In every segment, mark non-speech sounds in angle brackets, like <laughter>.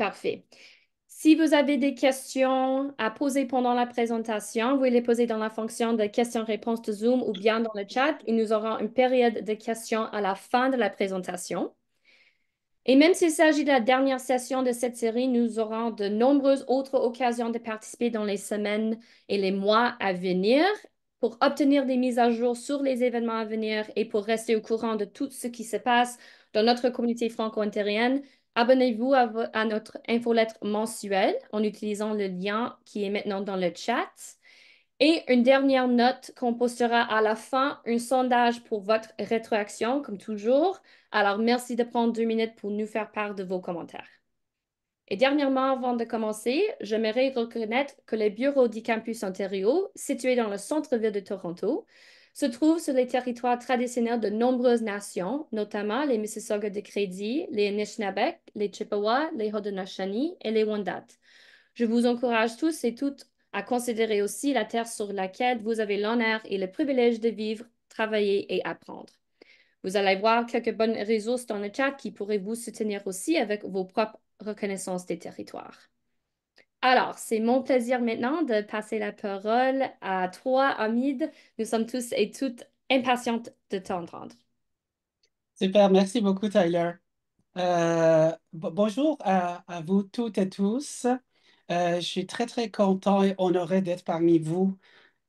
Parfait. Si vous avez des questions à poser pendant la présentation, vous les poser dans la fonction de questions-réponses de Zoom ou bien dans le chat. Et nous aurons une période de questions à la fin de la présentation. Et même s'il s'agit de la dernière session de cette série, nous aurons de nombreuses autres occasions de participer dans les semaines et les mois à venir pour obtenir des mises à jour sur les événements à venir et pour rester au courant de tout ce qui se passe dans notre communauté franco intérienne Abonnez-vous à, notre infolettre mensuelle en utilisant le lien qui est maintenant dans le chat. Et une dernière note qu'on postera à la fin, un sondage pour votre rétroaction, comme toujours. Alors, merci de prendre deux minutes pour nous faire part de vos commentaires. Et dernièrement, avant de commencer, j'aimerais reconnaître que les bureaux du campus Ontario, situés dans le centre-ville de Toronto, se trouve sur les territoires traditionnels de nombreuses nations, notamment les Mississauga de Crédit, les Anishinaabek, les Chippewa, les Haudenosaunee et les Wendat. Je vous encourage tous et toutes à considérer aussi la terre sur laquelle vous avez l'honneur et le privilège de vivre, travailler et apprendre. Vous allez voir quelques bonnes ressources dans le chat qui pourraient vous soutenir aussi avec vos propres reconnaissances des territoires. Alors, c'est mon plaisir maintenant de passer la parole à toi, Hamid. Nous sommes tous et toutes impatientes de t'entendre. Super, merci beaucoup, Tyler. Euh, bonjour à, vous toutes et tous. Euh, je suis très, très content et honoré d'être parmi vous.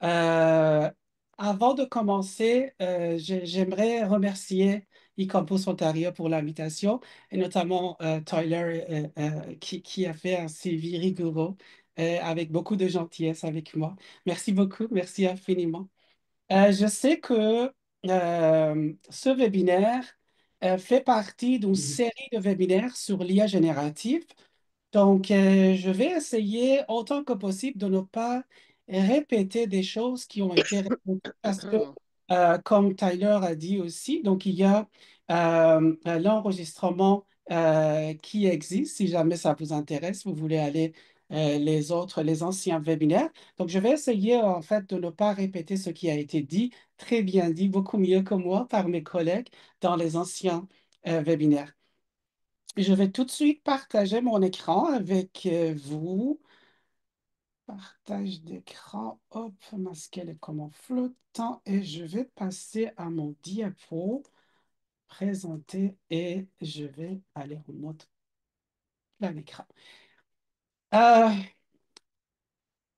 Euh, avant de commencer, j'aimerais remercier compose Ontario pour l'invitation, et notamment euh, Tyler euh, euh, qui, qui, a fait un suivi rigoureux avec beaucoup de gentillesse avec moi. Merci beaucoup, merci infiniment. je sais que ce webinaire fait partie d'une mm-hmm. série de webinaires sur l'IA générative. Donc, je vais essayer autant que possible de ne pas répéter des choses qui ont été répétées euh, comme Tyler a dit aussi. Donc, il y a euh, euh, l'enregistrement qui existe. Si jamais ça vous intéresse, vous voulez aller les autres, les anciens webinaires. Donc, je vais essayer en fait de ne pas répéter ce qui a été dit, très bien dit, beaucoup mieux que moi par mes collègues dans les anciens webinaires. Je vais tout de suite partager mon écran avec vous. Partage d'écran. Hop, masquer les commandes flottant Et je vais passer à mon diapo. Présenter et je vais aller au mode plein écran. Euh,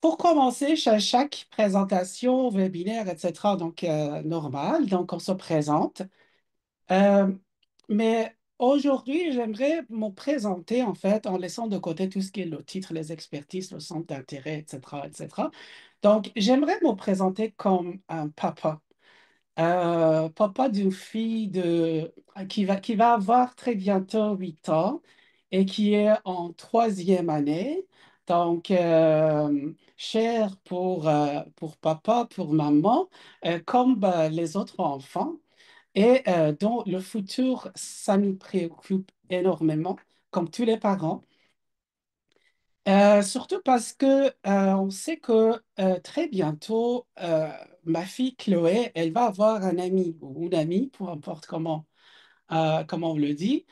pour commencer, chaque présentation, webinaire, etc., donc euh, normal, donc on se présente. Euh, mais Aujourd'hui, j'aimerais me présenter en fait en laissant de côté tout ce qui est le titre, les expertises, le centre d'intérêt, etc., etc. Donc, j'aimerais me présenter comme un papa, euh, papa d'une fille de, qui, va, qui va avoir très bientôt 8 ans et qui est en troisième année. Donc, euh, cher pour, euh, pour papa, pour maman, euh, comme bah, les autres enfants. Et euh, dans le futur, ça nous préoccupe énormément, comme tous les parents. Euh, surtout parce que euh, on sait que très bientôt, ma fille Chloé, elle va avoir un ami ou une amie, peu importe comment, comment on le dit,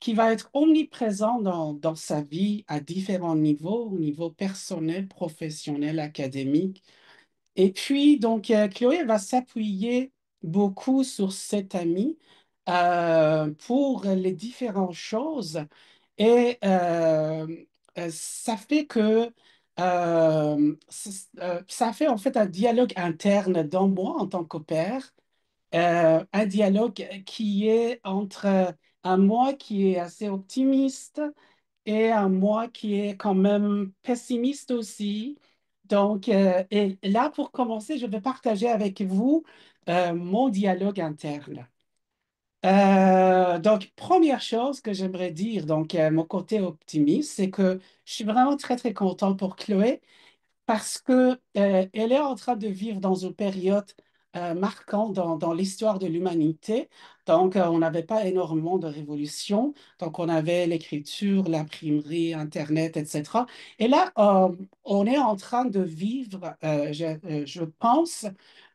qui va être omniprésent dans, dans, sa vie à différents niveaux, au niveau personnel, professionnel, académique. Et puis, donc, Chloé va s'appuyer beaucoup sur cet ami euh, pour les différentes choses et euh, euh, ça fait que ça, fait en fait un dialogue interne dans moi en tant qu'opère père, un dialogue qui est entre un moi qui est assez optimiste et un moi qui est quand même pessimiste aussi, donc, euh, et là, pour commencer, je vais partager avec vous euh, mon dialogue interne. Euh, donc, première chose que j'aimerais dire, donc mon côté optimiste, c'est que je suis vraiment très, très content pour Chloé parce qu'elle est en train de vivre dans une période euh, marquant dans, dans l'histoire de l'humanité. Donc, euh, on n'avait pas énormément de révolutions. Donc, on avait l'écriture, l'imprimerie, Internet, etc. Et là, euh, on est en train de vivre, je, je, pense,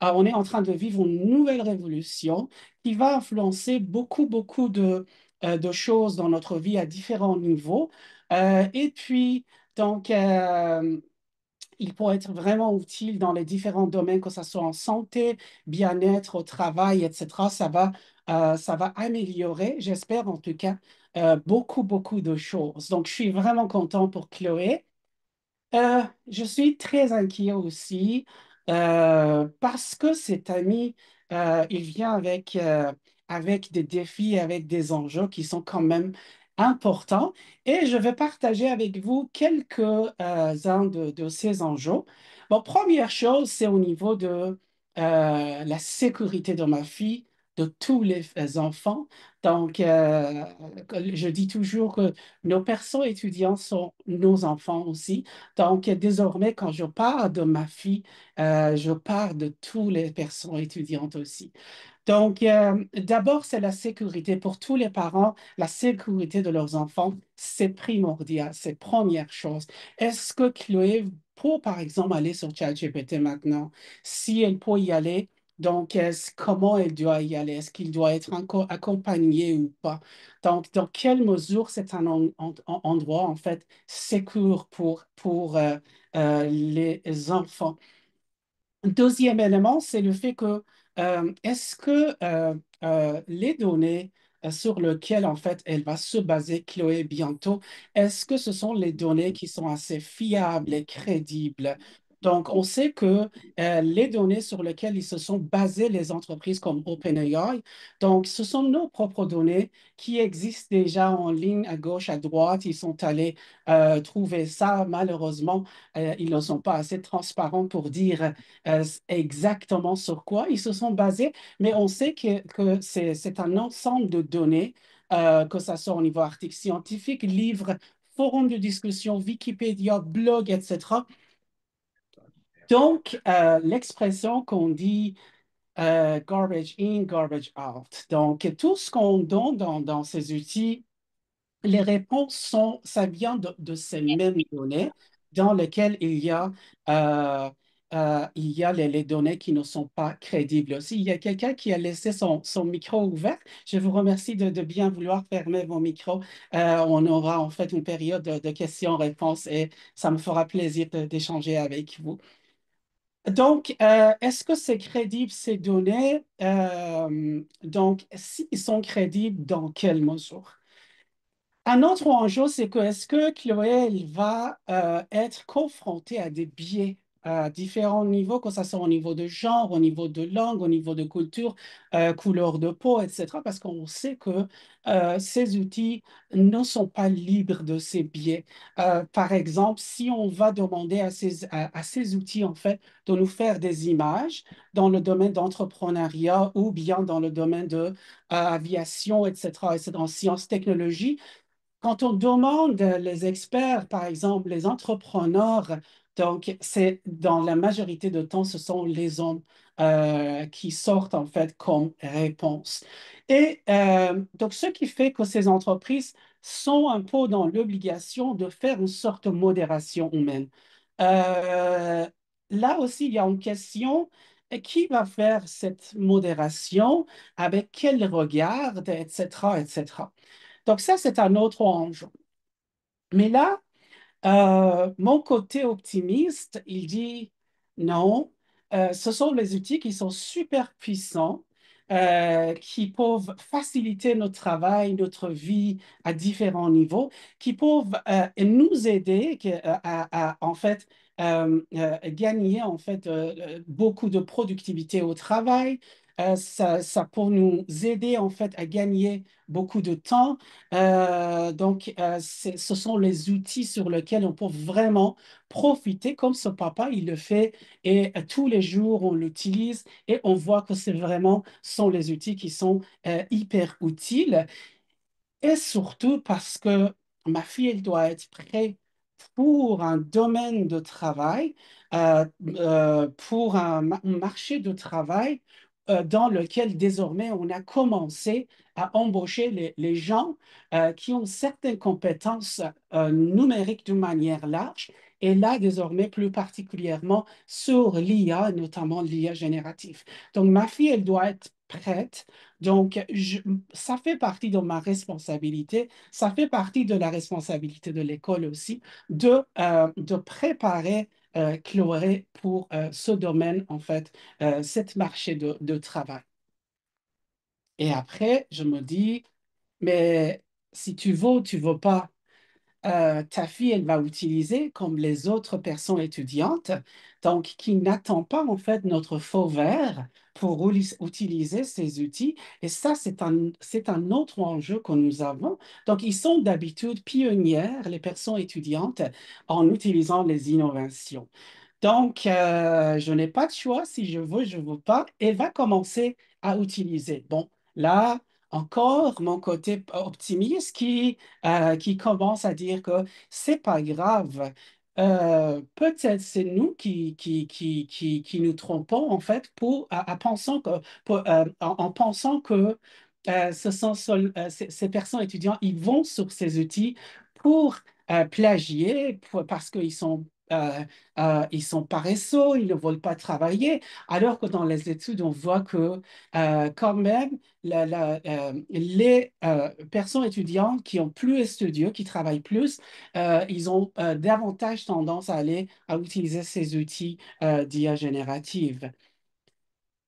on est en train de vivre une nouvelle révolution qui va influencer beaucoup, beaucoup de, de choses dans notre vie à différents niveaux. et puis, donc, il pourrait être vraiment utile dans les différents domaines, que ce soit en santé, bien-être, au travail, etc. Ça va, euh, ça va améliorer, j'espère en tout cas, euh, beaucoup, beaucoup de choses. Donc, je suis vraiment content pour Chloé. Euh, je suis très inquiet aussi parce que cet ami, il vient avec, avec des défis, avec des enjeux qui sont quand même important et je vais partager avec vous quelques-uns euh, de, ces enjeux. Bon, première chose, c'est au niveau de euh, la sécurité de ma fille, de tous les enfants. Donc, euh, je dis toujours que nos personnes étudiantes sont nos enfants aussi. Donc, désormais, quand je parle de ma fille, je parle de tous les personnes étudiantes aussi. Donc, euh, d'abord, c'est la sécurité. Pour tous les parents, la sécurité de leurs enfants, c'est primordial, c'est première chose. Est-ce que Chloé peut, par exemple, aller sur ChatGPT maintenant? Si elle peut y aller, donc, comment elle doit y aller? Est-ce qu'il doit être encore accompagné ou pas? Donc, dans quelle mesure c'est un endroit, en fait, sécur pour, pour euh, euh, les enfants? Deuxième élément, c'est le fait que euh, est-ce que euh, euh, les données sur lesquelles, en fait, elle va se baser, Chloé, bientôt, est-ce que ce sont les données qui sont assez fiables et crédibles donc, on sait que euh, les données sur lesquelles ils se sont basés, les entreprises comme OpenAI, donc ce sont nos propres données qui existent déjà en ligne à gauche, à droite. Ils sont allés euh, trouver ça. Malheureusement, euh, ils ne sont pas assez transparents pour dire exactement sur quoi ils se sont basés, mais on sait que, c'est un ensemble de données. que ce soit au niveau article scientifique, livres, forums de discussion, Wikipédia, blog, etc., donc, euh, l'expression qu'on dit euh, garbage in, garbage out. Donc, tout ce qu'on donne dans, ces outils, les réponses sont, ça vient de, ces mêmes données dans lesquelles il y a, euh, il y a les, données qui ne sont pas crédibles. Il y a quelqu'un qui a laissé son, micro ouvert, je vous remercie de, bien vouloir fermer vos micros. on aura en fait une période de questions-réponses et ça me fera plaisir d'échanger avec vous. Donc, euh, est-ce que c'est crédible ces données? Euh, donc, s'ils sont crédibles, dans quelle mesure? Un autre enjeu, c'est que est-ce que Chloé va euh, être confrontée à des biais à euh, différents niveaux, que ce soit au niveau de genre, au niveau de langue, au niveau de culture, euh, couleur de peau, etc., parce qu'on sait que euh, ces outils ne sont pas libres de ces biais. par exemple, si on va demander à ces, à, ces outils, en fait, de nous faire des images dans le domaine d'entrepreneuriat ou bien dans le domaine de aviation, etc., etc., en sciences, technologies, quand on demande les experts, par exemple, les entrepreneurs, donc, c'est dans la majorité de temps, ce sont les hommes euh, qui sortent en fait comme réponse. Et euh, donc, ce qui fait que ces entreprises sont un peu dans l'obligation de faire une sorte de modération humaine. Euh, là aussi, il y a une question qui va faire cette modération, avec quel regard, etc., etc. Donc ça, c'est un autre enjeu. Mais là, euh, mon côté optimiste, il dit non, euh, ce sont les outils qui sont super puissants, euh, qui peuvent faciliter notre travail, notre vie à différents niveaux, qui peuvent nous aider à, à, en fait gagner en fait beaucoup de productivité au travail, euh, ça, ça, pour nous aider en fait à gagner beaucoup de temps. Euh, donc, euh, ce sont les outils sur lesquels on peut vraiment profiter comme ce papa, il le fait et tous les jours, on l'utilise et on voit que c'est vraiment, sont les outils qui sont hyper utiles. Et surtout parce que ma fille, elle doit être prête pour un domaine de travail, pour un, marché de travail euh, dans lequel désormais on a commencé à embaucher les, gens euh, qui ont certaines compétences euh, numériques d'une manière large, et là désormais plus particulièrement sur l'IA, notamment l'IA générative. Donc ma fille, elle doit être prête. Donc ça fait partie de ma responsabilité, ça fait partie de la responsabilité de l'école aussi, de, de préparer euh, pour euh, ce domaine, en fait, euh, marché de, travail. Et après, je me dis, mais si tu veux tu ne veux pas, euh, ta fille, elle va utiliser comme les autres personnes étudiantes, donc qui n'attend pas en fait notre faux vert pour utiliser ces outils. Et ça, c'est un, autre enjeu que nous avons. Donc, ils sont d'habitude pionnières, les personnes étudiantes, en utilisant les innovations. Donc, euh, je n'ai pas de choix. Si je veux, je ne veux pas. Elle va commencer à utiliser. Bon, là, encore mon côté optimiste qui, euh, qui commence à dire que c'est pas grave. Euh, peut-être c'est nous qui qui, qui, qui, nous trompons en fait pour, à, pensant que, euh, en, pensant que ces, personnes étudiantes, ils vont sur ces outils pour plagier parce qu'ils sont euh, euh, euh, ils sont paresseux, ils ne veulent pas travailler, alors que dans les études, on voit que quand même, les personnes étudiantes qui ont plus étudié, qui travaillent plus, ils ont davantage tendance à aller à utiliser ces outils d'IA générative.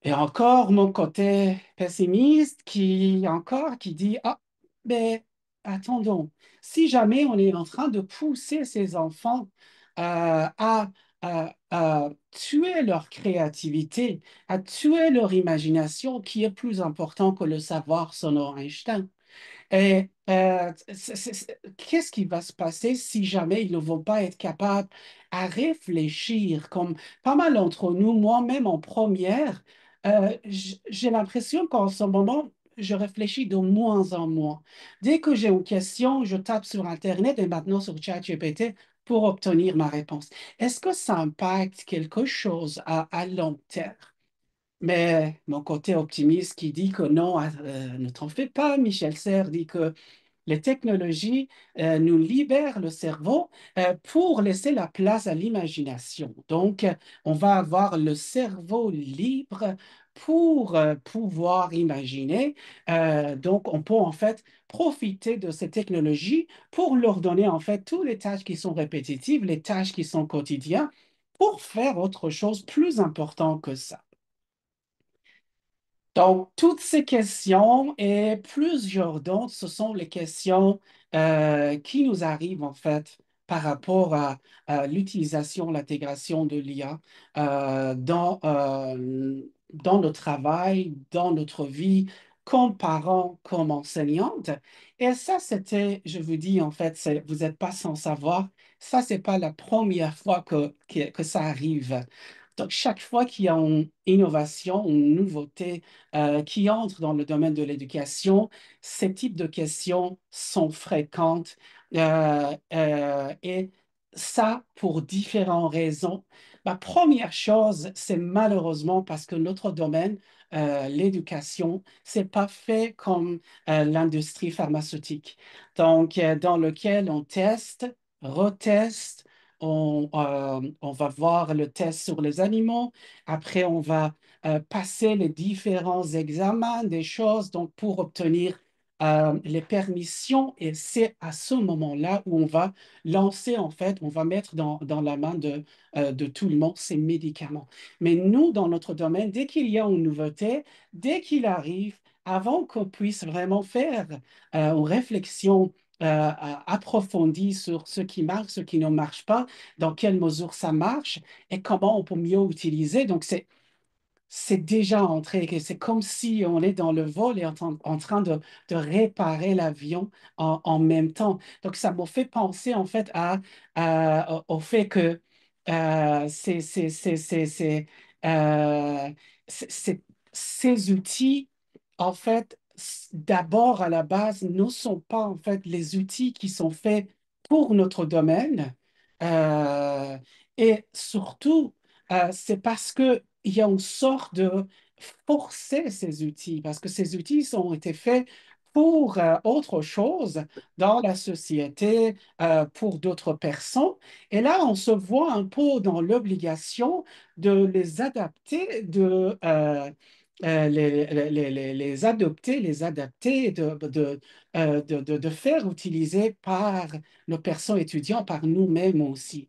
Et encore mon côté pessimiste qui encore qui dit ah mais attendons si jamais on est en train de pousser ces enfants euh, à, tuer leur créativité, à tuer leur imagination qui est plus important que le savoir selon Einstein. Et euh, qu'est-ce qui va se passer si jamais ils ne vont pas être capables à réfléchir comme pas mal d'entre nous, moi-même en première, euh, j'ai l'impression qu'en ce moment, je réfléchis de moins en moins. Dès que j'ai une question, je tape sur Internet et maintenant sur ChatGPT, pour obtenir ma réponse. Est-ce que ça impacte quelque chose à, à long terme? Mais mon côté optimiste qui dit que non, euh, ne t'en fais pas, Michel Serre dit que les technologies euh, nous libèrent le cerveau euh, pour laisser la place à l'imagination. Donc, on va avoir le cerveau libre pour pouvoir imaginer. donc, on peut en fait profiter de ces technologies pour leur donner en fait toutes les tâches qui sont répétitives, les tâches qui sont quotidiennes, pour faire autre chose plus important que ça. Donc, toutes ces questions et plusieurs d'autres, ce sont les questions euh, qui nous arrivent en fait par rapport à, l'utilisation, l'intégration de l'IA euh, dans, euh, dans, notre travail, dans notre vie comme parent, comme enseignante. Et ça, c'était, je vous dis, en fait, vous n'êtes pas sans savoir, ça, ce n'est pas la première fois que, que, ça arrive. Donc, chaque fois qu'il y a une innovation, une nouveauté euh, qui entre dans le domaine de l'éducation, ces types de questions sont fréquentes euh, euh, et ça pour différentes raisons. La première chose, c'est malheureusement parce que notre domaine euh, l'éducation, c'est pas fait comme euh, l'industrie pharmaceutique, donc euh, dans lequel on teste, reteste, on, on, va voir le test sur les animaux, après on va passer les différents examens des choses donc pour obtenir euh, les permissions et c'est à ce moment-là où on va lancer, en fait, on va mettre dans, la main de, euh, de tout le monde ces médicaments. Mais nous, dans notre domaine, dès qu'il y a une nouveauté, dès qu'il arrive, avant qu'on puisse vraiment faire euh, une réflexion approfondie sur ce qui marche, ce qui ne marche pas, dans quelle mesure ça marche et comment on peut mieux utiliser. Donc, c'est c'est déjà entré, c'est comme si on est dans le vol et en, train de, réparer l'avion en, même temps. Donc, ça m'a fait penser en fait à, au fait que euh, euh, ces outils, en fait, d'abord à la base, ne sont pas en fait les outils qui sont faits pour notre domaine. Euh, et surtout, c'est parce que il y a une sorte de forcer ces outils, parce que ces outils ont été faits pour euh, autre chose dans la société, euh, pour d'autres personnes. Et là, on se voit un peu dans l'obligation de les adapter, de euh, les, adopter, les adapter, de, de, faire utiliser par nos personnes étudiantes, par nous-mêmes aussi.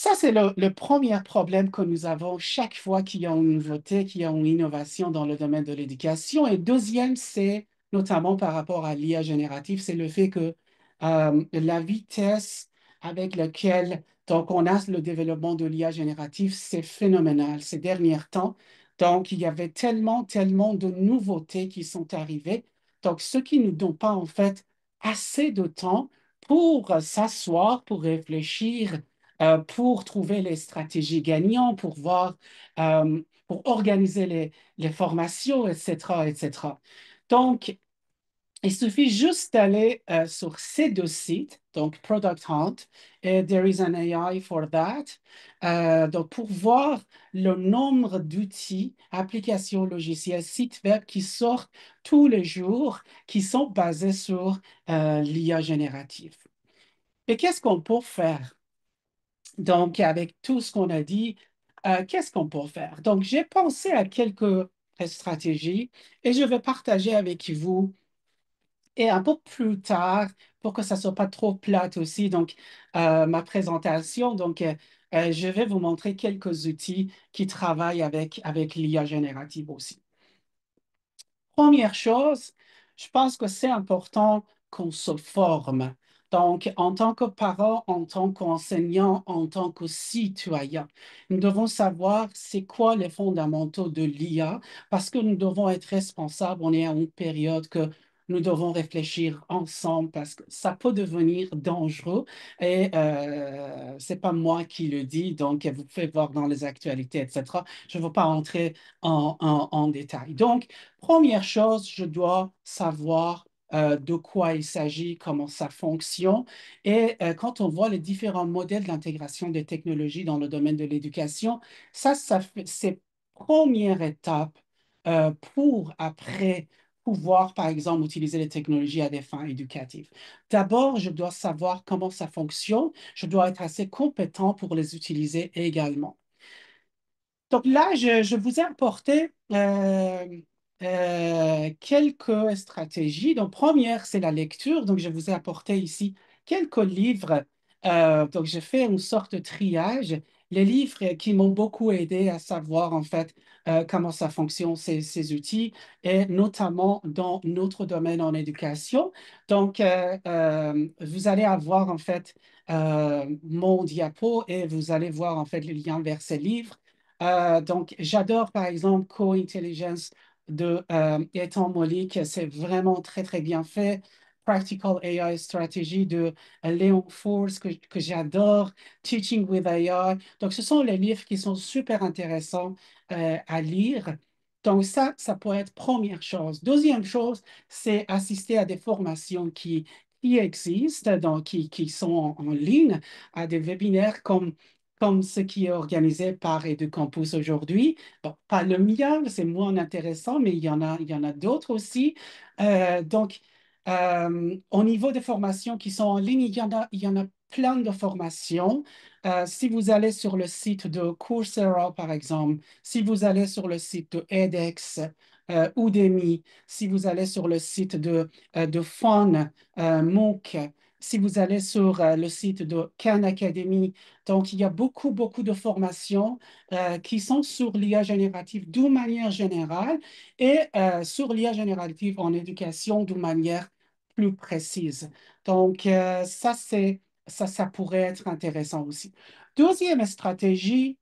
Ça, c'est le, premier problème que nous avons chaque fois qu'il y a une nouveauté, qu'il y a une innovation dans le domaine de l'éducation. Et deuxième, c'est notamment par rapport à l'IA générative, c'est le fait que euh, la vitesse avec laquelle donc on a le développement de l'IA générative, c'est phénoménal ces derniers temps. Donc, il y avait tellement, tellement de nouveautés qui sont arrivées. Donc, ce qui ne nous donne pas en fait assez de temps pour euh, s'asseoir, pour réfléchir euh, pour trouver les stratégies gagnantes, pour voir, euh, pour organiser les, formations, etc., etc. Donc, il suffit juste d'aller euh, sur ces deux sites, donc Product Hunt et There is an AI for that, donc pour voir le nombre d'outils, applications, logiciels, sites web qui sortent tous les jours, qui sont basés sur l'IA générative. Et qu'est-ce qu'on peut faire donc, avec tout ce qu'on a dit, euh, qu'est-ce qu'on peut faire? Donc, j'ai pensé à quelques stratégies et je vais partager avec vous et un peu plus tard pour que ça ne soit pas trop plate aussi. Donc, euh, ma présentation, donc, euh, je vais vous montrer quelques outils qui travaillent avec l'IA générative aussi. Première chose, je pense que c'est important qu'on se forme donc, en tant que parent, en tant qu'enseignant, en tant que citoyen, nous devons savoir c'est quoi les fondamentaux de l'IA parce que nous devons être responsables. On est à une période que nous devons réfléchir ensemble parce que ça peut devenir dangereux et euh, c'est pas moi qui le dis, donc vous pouvez voir dans les actualités, etc. Je ne veux pas entrer en, en détail. Donc, première chose, je dois savoir euh, de quoi il s'agit, comment ça fonctionne. Et euh, quand on voit les différents modèles d'intégration des technologies dans le domaine de l'éducation, ça, ça c'est première étape euh, pour après pouvoir, par exemple, utiliser les technologies à des fins éducatives. D'abord, je dois savoir comment ça fonctionne. Je dois être assez compétent pour les utiliser également. Donc là, je, vous ai apporté euh, quelques stratégies. Donc, première, c'est la lecture. Donc, je vous ai apporté ici quelques livres. Euh, donc, je fais une sorte de triage. Les livres qui m'ont beaucoup aidé à savoir, en fait, euh, comment ça fonctionne, ces, ces, outils, et notamment dans notre domaine en éducation. Donc, vous allez avoir, en fait, mon diapo et vous allez voir, en fait, le lien vers ces livres. donc, j'adore, par exemple, Co-Intelligence de euh, Ethan C'est vraiment très, très bien fait. Practical AI Strategy de Léon Force que, j'adore, Teaching with AI. Donc, ce sont les livres qui sont super intéressants euh, à lire. Donc, ça, ça peut être première chose. Deuxième chose, c'est assister à des formations qui, qui existent, donc qui, sont en, ligne, à des webinaires comme comme ce qui est organisé par Campus aujourd'hui. Bon, pas le mien, c'est moins intéressant, mais il y en a, il y en a d'autres aussi. Euh, donc, euh, au niveau des formations qui sont en ligne, il y en a, il y en a plein de formations. Euh, si vous allez sur le site de Coursera, par exemple, si vous allez sur le site de edX, euh, Udemy, si vous allez sur le site de, de MOOC, si vous allez sur euh, le site de Khan Academy. Donc, il y a beaucoup, beaucoup de formations euh, qui sont sur l'IA générative d'une manière générale et euh, sur l'IA générative en éducation d'une manière plus précise. Donc, ça, c'est, ça, ça pourrait être intéressant aussi. Deuxième stratégie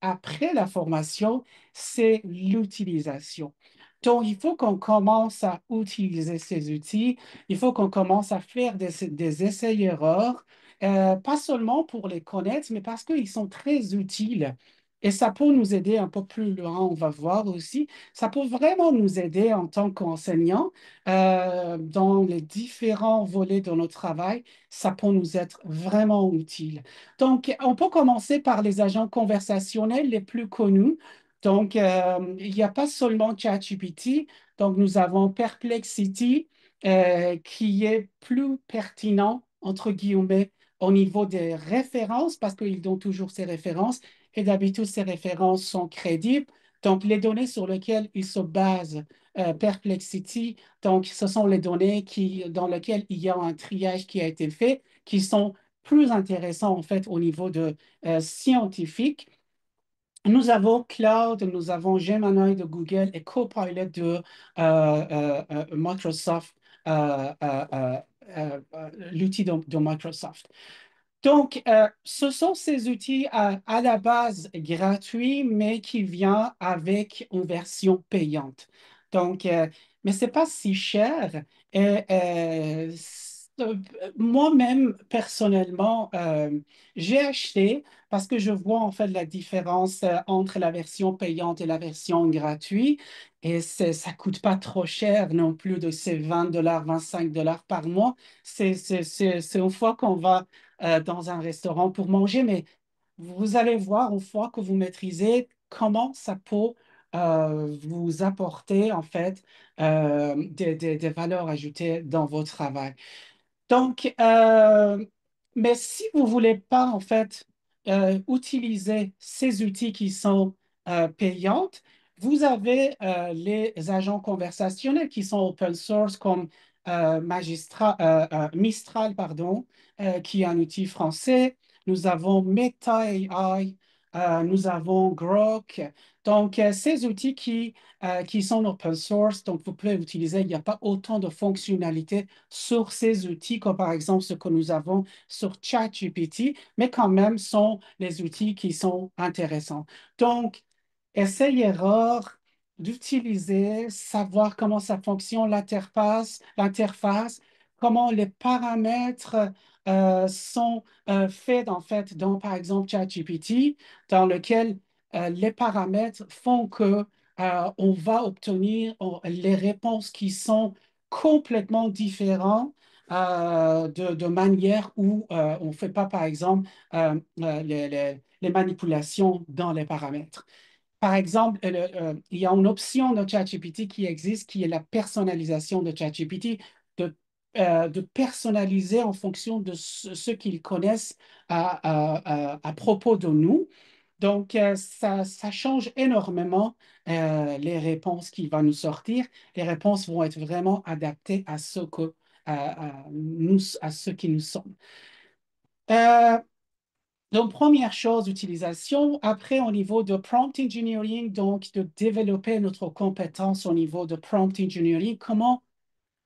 après la formation, c'est l'utilisation. Donc, il faut qu'on commence à utiliser ces outils, il faut qu'on commence à faire des, essais-erreurs, euh, pas seulement pour les connaître, mais parce qu'ils sont très utiles. Et ça peut nous aider un peu plus loin, on va voir aussi. Ça peut vraiment nous aider en tant qu'enseignants euh, dans les différents volets de notre travail. Ça peut nous être vraiment utile. Donc, on peut commencer par les agents conversationnels les plus connus. Donc, euh, il n'y a pas seulement ChatGPT, donc nous avons Perplexity euh, qui est plus pertinent, entre guillemets, au niveau des références, parce qu'ils donnent toujours ces références, et d'habitude, ces références sont crédibles. Donc, les données sur lesquelles ils se basent, euh, Perplexity, donc ce sont les données qui, dans lesquelles il y a un triage qui a été fait, qui sont plus intéressants, en fait, au niveau de, scientifique nous avons Cloud, nous avons Gemini de Google et Copilot de euh, euh, euh, Microsoft, l'outil de, Microsoft. Donc, ce sont ces outils à, la base gratuits, mais qui viennent avec une version payante. Donc, mais ce n'est pas si cher. Et, euh, moi-même, personnellement, euh, j'ai acheté parce que je vois en fait la différence euh, entre la version payante et la version gratuite. Et ça ça coûte pas trop cher non plus de ces 20 dollars, 25 dollars par mois. C'est c'est- une fois qu'on va dans un restaurant pour manger, mais vous allez voir une fois que vous maîtrisez comment ça peut vous apporter en fait des des valeurs ajoutées dans votre travail. Donc, euh, mais si vous ne voulez pas, en fait, euh, utiliser ces outils qui sont euh, payants, vous avez les agents conversationnels qui sont open source comme Mistral, pardon, qui est un outil français. Nous avons Meta AI euh, nous avons Grok. Donc, euh, ces outils qui, euh, qui sont open source, donc vous pouvez utiliser, il n'y a pas autant de fonctionnalités sur ces outils comme par exemple ce que nous avons sur ChatGPT, mais quand même sont les outils qui sont intéressants. Donc, essayez-erreur, d'utiliser, savoir comment ça fonctionne, l'interface, l'interface, comment les paramètres euh, sont euh, faits, en fait dans, par exemple, ChatGPT, dans lequel euh, les paramètres font que on va obtenir les réponses qui sont complètement différentes de, manière où on ne fait pas, par exemple, les, manipulations dans les paramètres. Par exemple, il y a une option de ChatGPT qui existe qui est la personnalisation de ChatGPT euh, de personnaliser en fonction de ce, qu'ils connaissent à, propos de nous. Donc, euh, ça, ça, change énormément euh, les réponses qui vont nous sortir. Les réponses vont être vraiment adaptées à ce, que, nous, à ce qui nous sommes. Donc, première chose, utilisation. Après, au niveau de prompt engineering, donc de développer notre compétence au niveau de prompt engineering, comment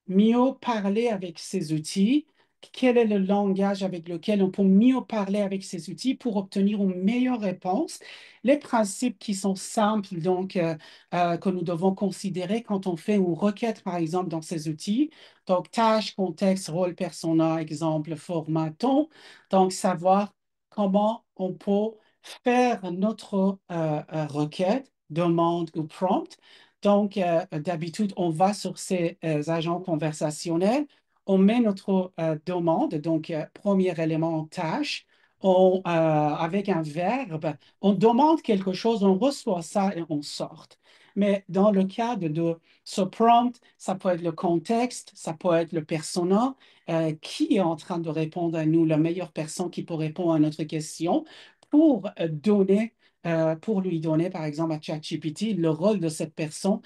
mieux parler avec ces outils, quel est le langage avec lequel on peut mieux parler avec ces outils pour obtenir une meilleure réponse. Les principes qui sont simples, donc, euh, euh, que nous devons considérer quand on fait une requête, par exemple, dans ces outils. Donc, tâche, contexte, rôle, persona, exemple, format, ton. Donc, savoir comment on peut faire notre euh, requête, demande ou prompt. Donc, euh, d'habitude, on va sur ces euh, agents conversationnels, on met notre euh, demande, donc premier élément tâche, on, avec un verbe, on demande quelque chose, on reçoit ça et on sort. Mais dans le cadre de ce prompt, ça peut être le contexte, ça peut être le persona, qui est en train de répondre à nous, la meilleure personne qui peut répondre à notre question pour donner euh, pour lui donner, par exemple, à ChatGPT le rôle de cette personne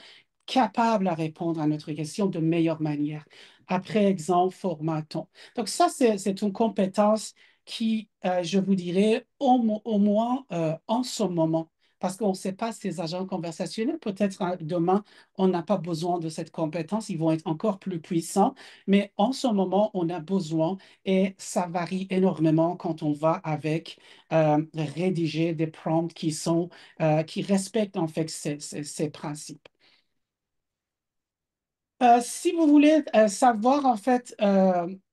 capable à répondre à notre question de meilleure manière. Après exemple, formatons. Donc ça, c'est une compétence qui, euh, je vous dirais, au, moins euh, en ce moment, parce qu'on ne sait pas ces agents conversationnels. Peut-être hein, demain, on n'a pas besoin de cette compétence, ils vont être encore plus puissants, mais en ce moment, on a besoin et ça varie énormément quand on va avec euh, rédiger des prompts qui sont, euh, qui respectent en fait ces, ces, principes. Euh, si vous voulez savoir en fait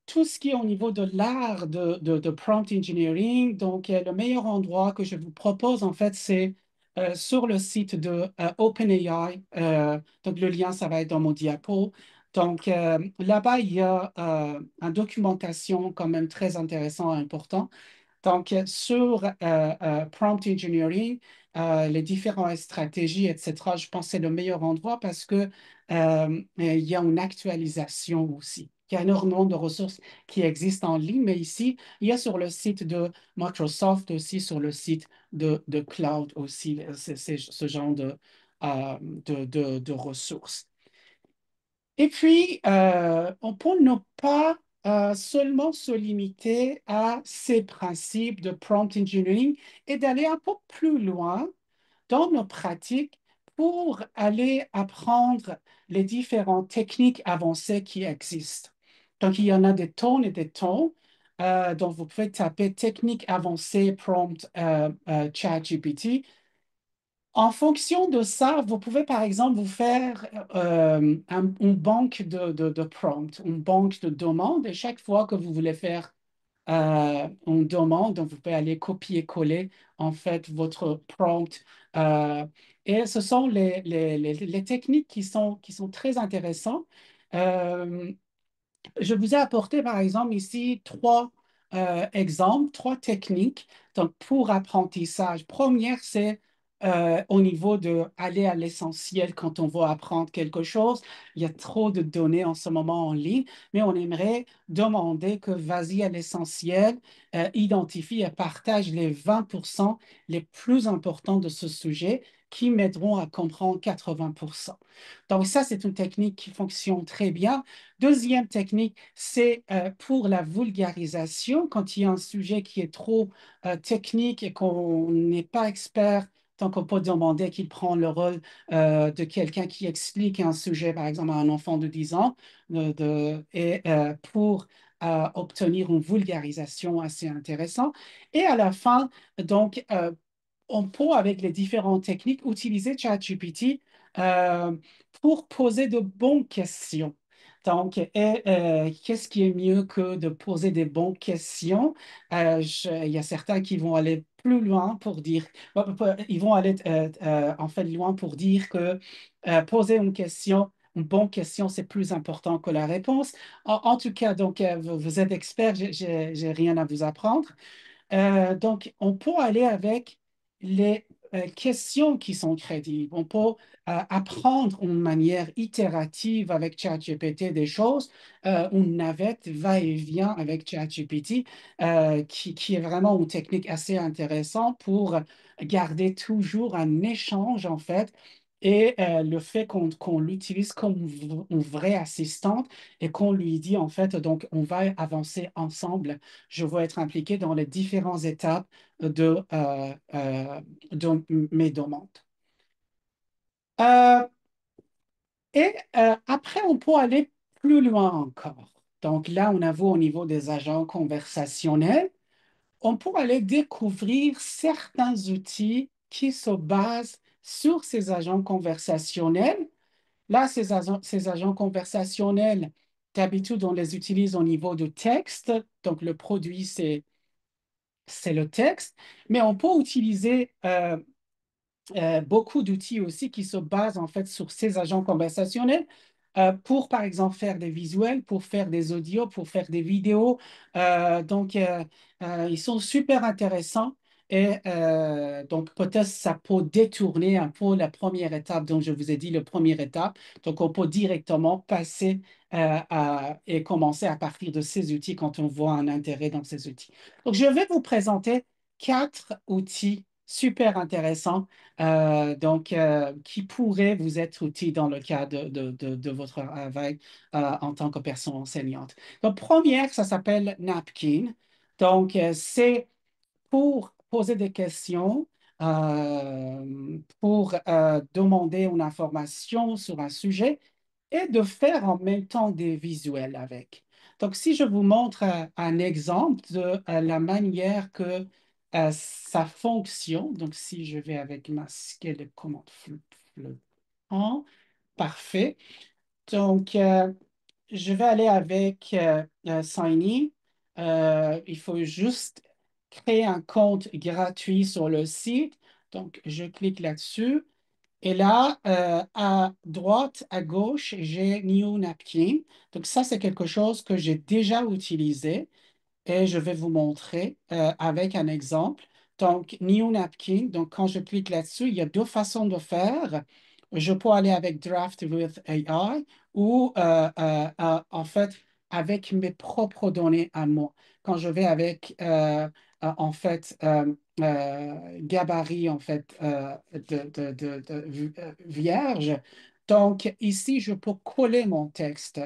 tout ce qui est au niveau de l'art de, de, de, prompt engineering. Donc, le meilleur endroit que je vous propose, en fait, c'est euh, sur le site de euh, OpenAI. Euh, donc, le lien, ça va être dans mon diapo. Donc, là-bas, il y a une documentation quand même très intéressante et importante. Donc, sur prompt engineering, les différentes stratégies, etc., je pense que c'est le meilleur endroit parce qu'il il y a une actualisation aussi. Il y a énormément de ressources qui existent en ligne, mais ici, il y a sur le site de Microsoft aussi, sur le site de, Cloud aussi, euh, ce genre euh, de, ressources. Et puis, euh, on peut ne pas seulement se limiter à ces principes de prompt engineering et d'aller un peu plus loin dans nos pratiques pour aller apprendre les différentes techniques avancées qui existent. Donc, il y en a des tonnes et des tonnes. Euh, donc, vous pouvez taper technique avancée, prompt, euh, euh, chat GPT. En fonction de ça, vous pouvez par exemple vous faire euh, un, une banque de, de, prompts, une banque de demandes. Et chaque fois que vous voulez faire une demande, donc vous pouvez aller copier-coller en fait votre prompt. et ce sont les, les, techniques qui sont, qui sont très intéressantes je vous ai apporté, par exemple, ici trois euh, exemples, trois techniques pour apprentissage. Première, c'est euh, au niveau de aller à l'essentiel quand on veut apprendre quelque chose. Il y a trop de données en ce moment en ligne, mais on aimerait demander que vas-y à l'essentiel, euh, identifie et partage les 20% les plus importants de ce sujet qui m'aideront à comprendre 80%. Donc ça, c'est une technique qui fonctionne très bien. Deuxième technique, c'est euh, pour la vulgarisation, quand il y a un sujet qui est trop euh, technique et qu'on n'est pas expert tant qu'on peut demander qu'il prend le rôle euh, de quelqu'un qui explique un sujet, par exemple, à un enfant de 10 ans, de, et, pour obtenir une vulgarisation assez intéressante. Et à la fin, donc, on peut, avec les différentes techniques, utiliser ChatGPT euh, pour poser de bonnes questions. Donc, euh, qu'est-ce qui est mieux que de poser des bonnes questions? Euh, il y a certains qui vont aller plus loin pour dire, ils vont aller en fait loin pour dire que poser une question une bonne question, c'est plus important que la réponse. En, tout cas, donc, vous êtes expert, j'ai rien à vous apprendre. donc, on peut aller avec les euh, questions qui sont crédibles. On peut euh, apprendre en manière itérative avec ChatGPT des choses, on euh, navette va-et-vient avec ChatGPT, qui, est vraiment une technique assez intéressante pour garder toujours un échange, en fait, et euh, le fait qu'on l'utilise comme une vraie assistante et qu'on lui dit, en fait, donc, on va avancer ensemble. Je vais être impliqué dans les différentes étapes de, euh, euh, mes demandes. et après, on peut aller plus loin encore. Donc là, on a au niveau des agents conversationnels, on peut aller découvrir certains outils qui se basent sur ces agents conversationnels. Là, ces, agents, conversationnels, d'habitude, on les utilise au niveau de texte. Donc, le produit, c'est le texte. Mais on peut utiliser euh, euh, beaucoup d'outils aussi qui se basent en fait sur ces agents conversationnels euh, pour, par exemple, faire des visuels, pour faire des audios, pour faire des vidéos. donc, ils sont super intéressants et euh, donc, peut-être ça peut détourner un peu la première étape dont je vous ai dit, la première étape. Donc, on peut directement passer euh, à, et commencer à partir de ces outils quand on voit un intérêt dans ces outils. Donc, je vais vous présenter quatre outils super intéressants euh, donc, qui pourraient vous être utiles dans le cadre de, de, de, de votre travail en tant que personne enseignante. Donc, première, ça s'appelle Napkin. Donc, c'est pour poser des questions euh, pour euh, demander une information sur un sujet et de faire en même temps des visuels avec. Donc, si je vous montre euh, un exemple de la manière que ça fonctionne, donc si je vais avec masquer les commande parfait. Donc, je vais aller avec Signy. il faut juste créer un compte gratuit sur le site. Donc, je clique là-dessus. Et là, euh, à droite, à gauche, j'ai New Napkin. Donc ça, c'est quelque chose que j'ai déjà utilisé et je vais vous montrer euh, avec un exemple. Donc, New Napkin, donc quand je clique là-dessus, il y a deux façons de faire. Je peux aller avec Draft with AI ou euh, en fait avec mes propres données à moi. Quand je vais avec euh, en fait euh, euh, gabarit en fait de, vierge. Donc ici, je peux coller mon texte.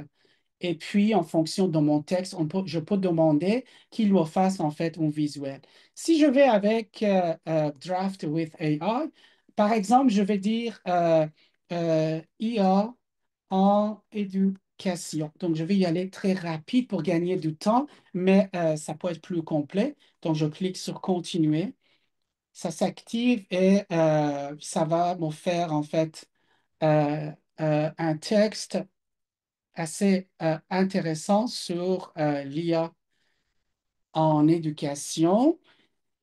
Et puis, en fonction de mon texte, je peux demander qu'il me fasse en fait un visuel. Si je vais avec Draft with AI, par exemple, je vais dire euh, IA en edu donc, je vais y aller très rapide pour gagner du temps, mais euh, ça peut être plus complet. Donc, je clique sur Continuer. Ça s'active et euh, ça va me faire en fait euh, un texte assez intéressant sur l'IA en éducation.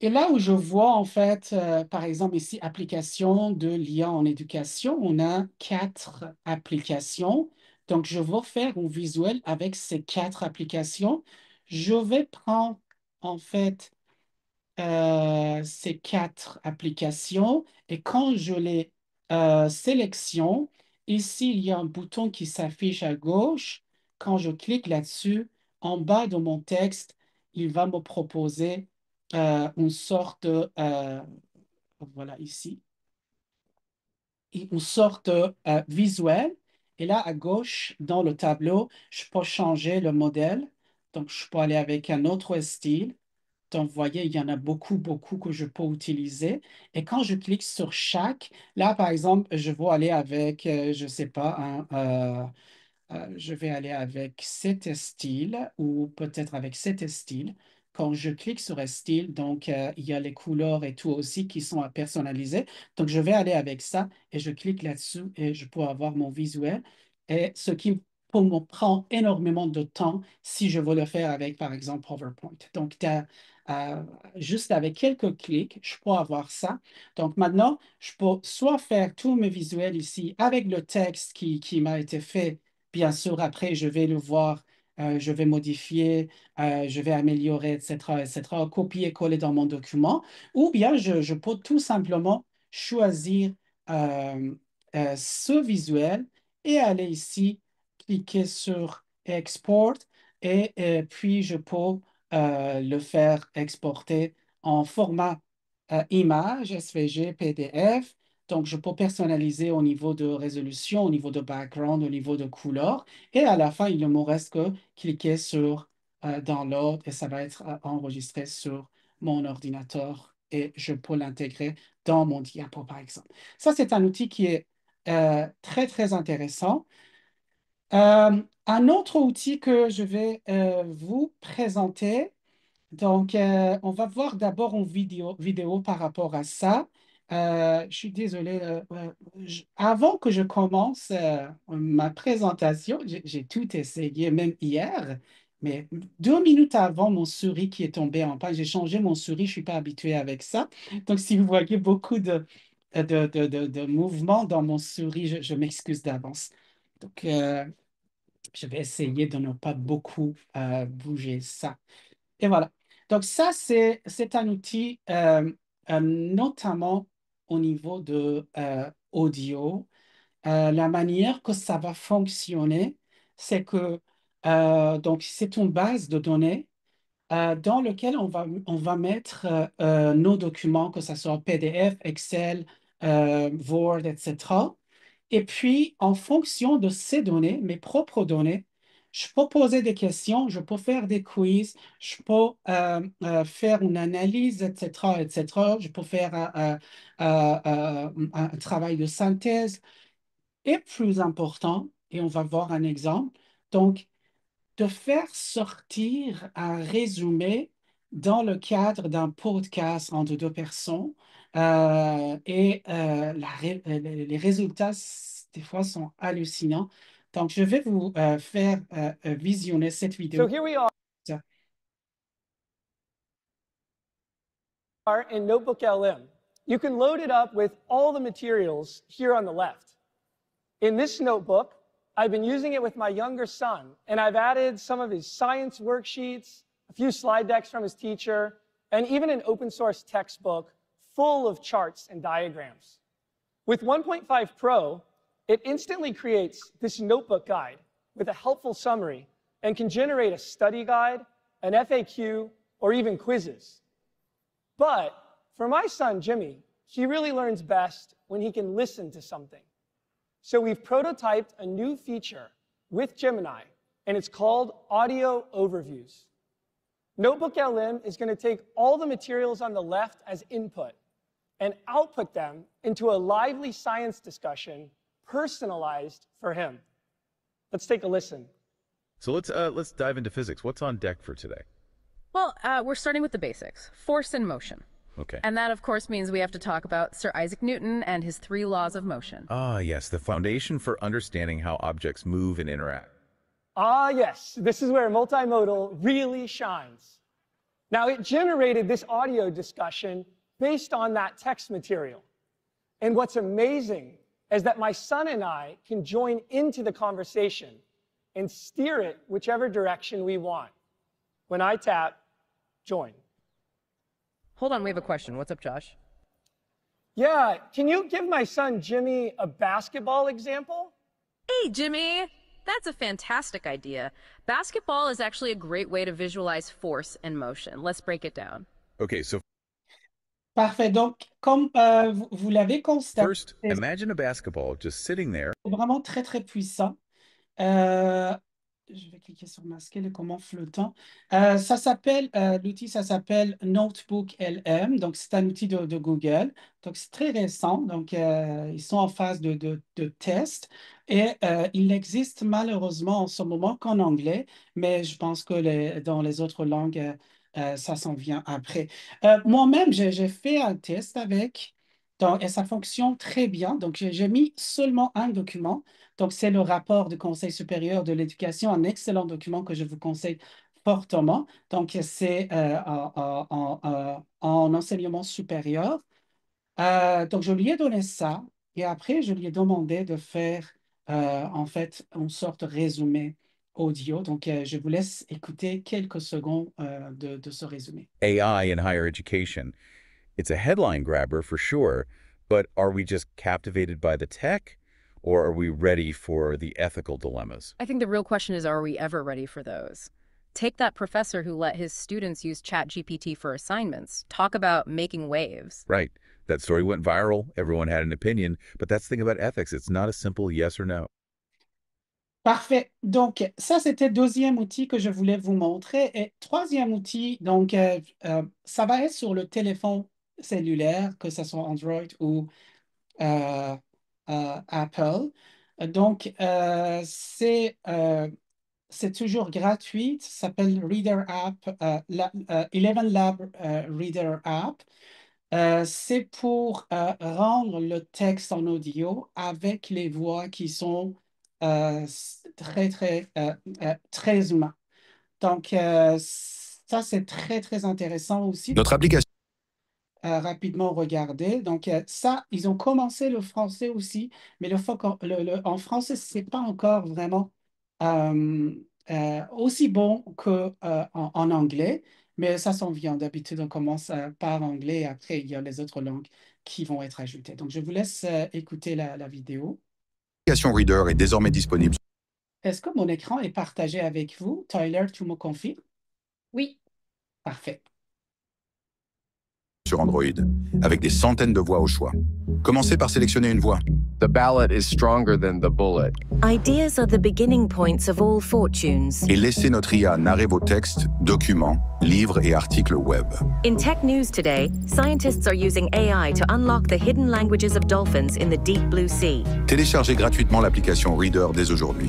Et là où je vois, en fait, par exemple, ici, application de l'IA en éducation, on a quatre applications. Donc, je vais faire un visuel avec ces quatre applications. Je vais prendre, en fait, euh, ces quatre applications et quand je les euh, sélectionne, ici, il y a un bouton qui s'affiche à gauche. Quand je clique là-dessus, en bas de mon texte, il va me proposer euh, une sorte de, voilà ici, une sorte visuel. Et là, à gauche, dans le tableau, je peux changer le modèle. Donc, je peux aller avec un autre style. Donc, vous voyez, il y en a beaucoup, beaucoup que je peux utiliser. Et quand je clique sur chaque, là, par exemple, je vais aller avec, euh, je ne sais pas, euh, euh, je vais aller avec cet style ou peut-être avec cet style. Quand je clique sur un style, donc euh, il y a les couleurs et tout aussi qui sont à personnaliser. Donc, je vais aller avec ça et je clique là-dessus et je peux avoir mon visuel. Et ce qui pour me prend énormément de temps si je veux le faire avec, par exemple, PowerPoint. Donc, euh, juste avec quelques clics, je peux avoir ça. Donc, maintenant, je peux soit faire tous mes visuels ici avec le texte qui m'a été fait. Bien sûr, après, je vais le voir euh, je vais modifier, euh, je vais améliorer, etc., etc., copier-coller dans mon document, ou bien je, peux tout simplement choisir euh, ce visuel et aller ici, cliquer sur Export, et puis je peux le faire exporter en format image, SVG, PDF, donc, je peux personnaliser au niveau de résolution, au niveau de background, au niveau de couleur. Et à la fin, il ne me reste que cliquer sur euh, Download et ça va être euh, enregistré sur mon ordinateur et je peux l'intégrer dans mon diapo, par exemple. Ça, c'est un outil qui est euh, très, très intéressant. un autre outil que je vais vous présenter, donc on va voir d'abord une vidéo par rapport à ça. Euh, je suis désolée. Euh, avant que je commence euh, ma présentation, j'ai tout essayé, même hier, mais deux minutes avant mon souris qui est tombé en panne, j'ai changé mon souris, je ne suis pas habituée avec ça. Donc, si vous voyez beaucoup de, de, de, de, mouvements dans mon souris, je, je m'excuse d'avance. Donc, je vais essayer de ne pas beaucoup bouger ça. Et voilà. Donc, ça, c'est un outil notamment niveau de euh, audio, euh, la manière que ça va fonctionner, c'est que euh, donc c'est une base de données dans laquelle on va, on va mettre nos documents, que ce soit PDF, Excel, Word, etc. Et puis, en fonction de ces données, mes propres données, je peux poser des questions, je peux faire des quiz, je peux euh, faire une analyse, etc., etc. Je peux faire euh, euh, un travail de synthèse. Et plus important, et on va voir un exemple, donc, de faire sortir un résumé dans le cadre d'un podcast entre deux personnes et les résultats, des fois, sont hallucinants Donc, je vais vous euh, faire euh, euh visionner cette vidéo. So here we are. in Notebook LM. You can load it up with all the materials here on the left. In this notebook, I've been using it with my younger son, and I've added some of his science worksheets, a few slide decks from his teacher, and even an open source textbook full of charts and diagrams. With 1.5 Pro, it instantly creates this notebook guide with a helpful summary and can generate a study guide, an FAQ, or even quizzes. But for my son, Jimmy, he really learns best when he can listen to something. So we've prototyped a new feature with Gemini, and it's called Audio Overviews. Notebook LM is going to take all the materials on the left as input and output them into a lively science discussion personalized for him. Let's take a listen. So let's uh, let's dive into physics. What's on deck for today? Well, uh, we're starting with the basics: force and motion. Okay. And that, of course, means we have to talk about Sir Isaac Newton and his three laws of motion. Ah, yes, the foundation for understanding how objects move and interact. Ah, yes, this is where multimodal really shines. Now, it generated this audio discussion based on that text material. And what's amazing is that my son and I can join into the conversation and steer it whichever direction we want. When I tap, join. Hold on, we have a question. What's up, Josh? Yeah, can you give my son Jimmy a basketball example? Hey, Jimmy! That's a fantastic idea. Basketball is actually a great way to visualize force and motion. Let's break it down. Okay, so Parfait. Donc, comme euh, vous, l'avez constaté, c'est vraiment très, très puissant. Euh, je vais cliquer sur masquer le comment flottant. Euh, ça s'appelle, l'outil, ça s'appelle Notebook LM. Donc, c'est un outil de, Google. Donc, c'est très récent. Donc, ils sont en phase de, de, de test. Et il n'existe malheureusement en ce moment qu'en anglais, mais je pense que dans les autres langues, euh, ça s'en vient après. Euh, moi-même, j'ai fait un test avec donc, et ça fonctionne très bien. Donc, j'ai mis seulement un document. Donc, c'est le rapport du Conseil supérieur de l'éducation, un excellent document que je vous conseille fortement. Donc, c'est euh, en, en, enseignement supérieur. donc, je lui ai donné ça et après, je lui ai demandé de faire en fait une sorte de résumé audio. Donc, euh, je vous laisse écouter quelques secondes euh, de, de ce résumé. AI in higher education. It's a headline grabber for sure, but are we just captivated by the tech? or are we ready for the ethical dilemmas? I think the real question is, are we ever ready for those? Take that professor who let his students use ChatGPT for assignments. Talk about making waves. Right. That story went viral. Everyone had an opinion. But that's the thing about ethics. It's not a simple yes or no. Parfait. Donc, ça, c'était le deuxième outil que je voulais vous montrer. Et troisième outil, donc, euh, euh, ça va être sur le téléphone cellulaire, que ce soit Android ou euh, Apple. Donc, c'est toujours gratuit. Ça s'appelle Reader App, 11 Lab Reader App. c'est pour rendre le texte en audio avec les voix qui sont euh, très, très, euh, euh, très humain. Donc, ça, c'est très, très intéressant aussi. Notre application. rapidement regarder. Donc, ça, ils ont commencé le français aussi, mais le, en français, ce n'est pas encore vraiment aussi bon qu'en en, anglais, mais ça s'en vient. D'habitude, on commence par anglais après, il y a les autres langues qui vont être ajoutées. Donc, je vous laisse écouter la vidéo. L'application Reader est désormais disponible. Est-ce que mon écran est partagé avec vous? Tyler, tu me confirmes? Oui. Parfait sur Android, avec des centaines de voix au choix. Commencez par sélectionner une voix. The ballot is stronger than the bullet. Ideas are the beginning points of all fortunes. Et laissez notre IA narrer vos textes, documents, livres et articles web. In tech news today, scientists are using AI to unlock the hidden languages of dolphins in the deep blue sea. Téléchargez gratuitement l'application Reader dès aujourd'hui.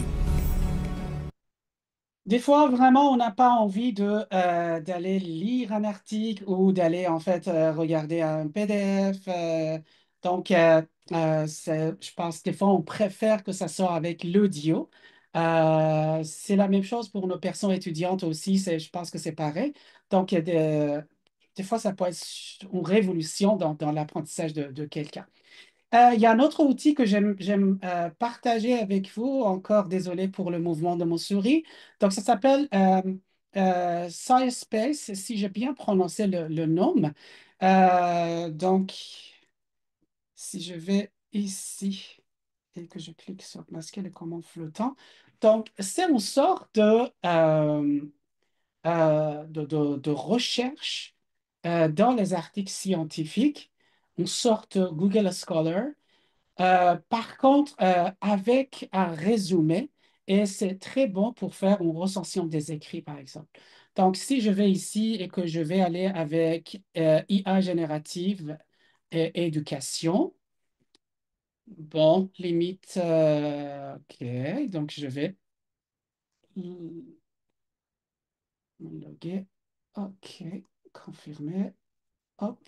Des fois, vraiment, on n'a pas envie de, euh, d'aller lire un article ou d'aller en fait euh, regarder un PDF. Euh. donc, je pense que des fois, on préfère que ça soit avec l'audio. c'est la même chose pour nos personnes étudiantes aussi. je pense que c'est pareil. Donc, des, fois, ça peut être une révolution dans, l'apprentissage de quelqu'un. Euh, il y a un autre outil que j'aime euh, partager avec vous, encore désolé pour le mouvement de mon souris. Donc, ça s'appelle euh, euh SciSpace, si j'ai bien prononcé le, nom. donc, si je vais ici et que je clique sur masquer les commandes flottantes, donc c'est une sorte de, de, recherche dans les articles scientifiques une sorte Google Scholar. Euh, par contre, euh, avec un résumé, et c'est très bon pour faire une recension des écrits, par exemple. Donc, si je vais ici et que je vais aller avec euh, IA générative et éducation, bon, limite, OK, donc je vais OK, confirmer. Hop.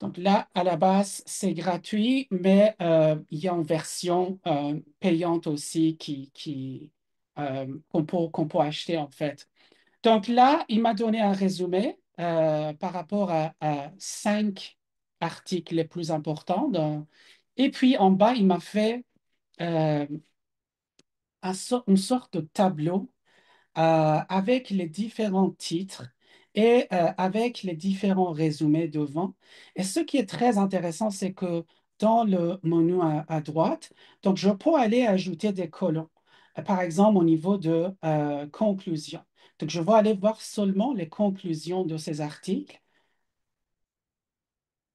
Donc là, à la base, c'est gratuit, mais euh, il y a une version euh, payante aussi euh, qu'on peut, acheter en fait. Donc là, il m'a donné un résumé par rapport à, cinq articles les plus importants. et puis en bas, il m'a fait une sorte de tableau avec les différents titres et euh, avec les différents résumés devant. Et ce qui est très intéressant, c'est que dans le menu à, droite, donc je peux aller ajouter des colons, euh, par exemple au niveau de euh, conclusion. Donc je vais aller voir seulement les conclusions de ces articles.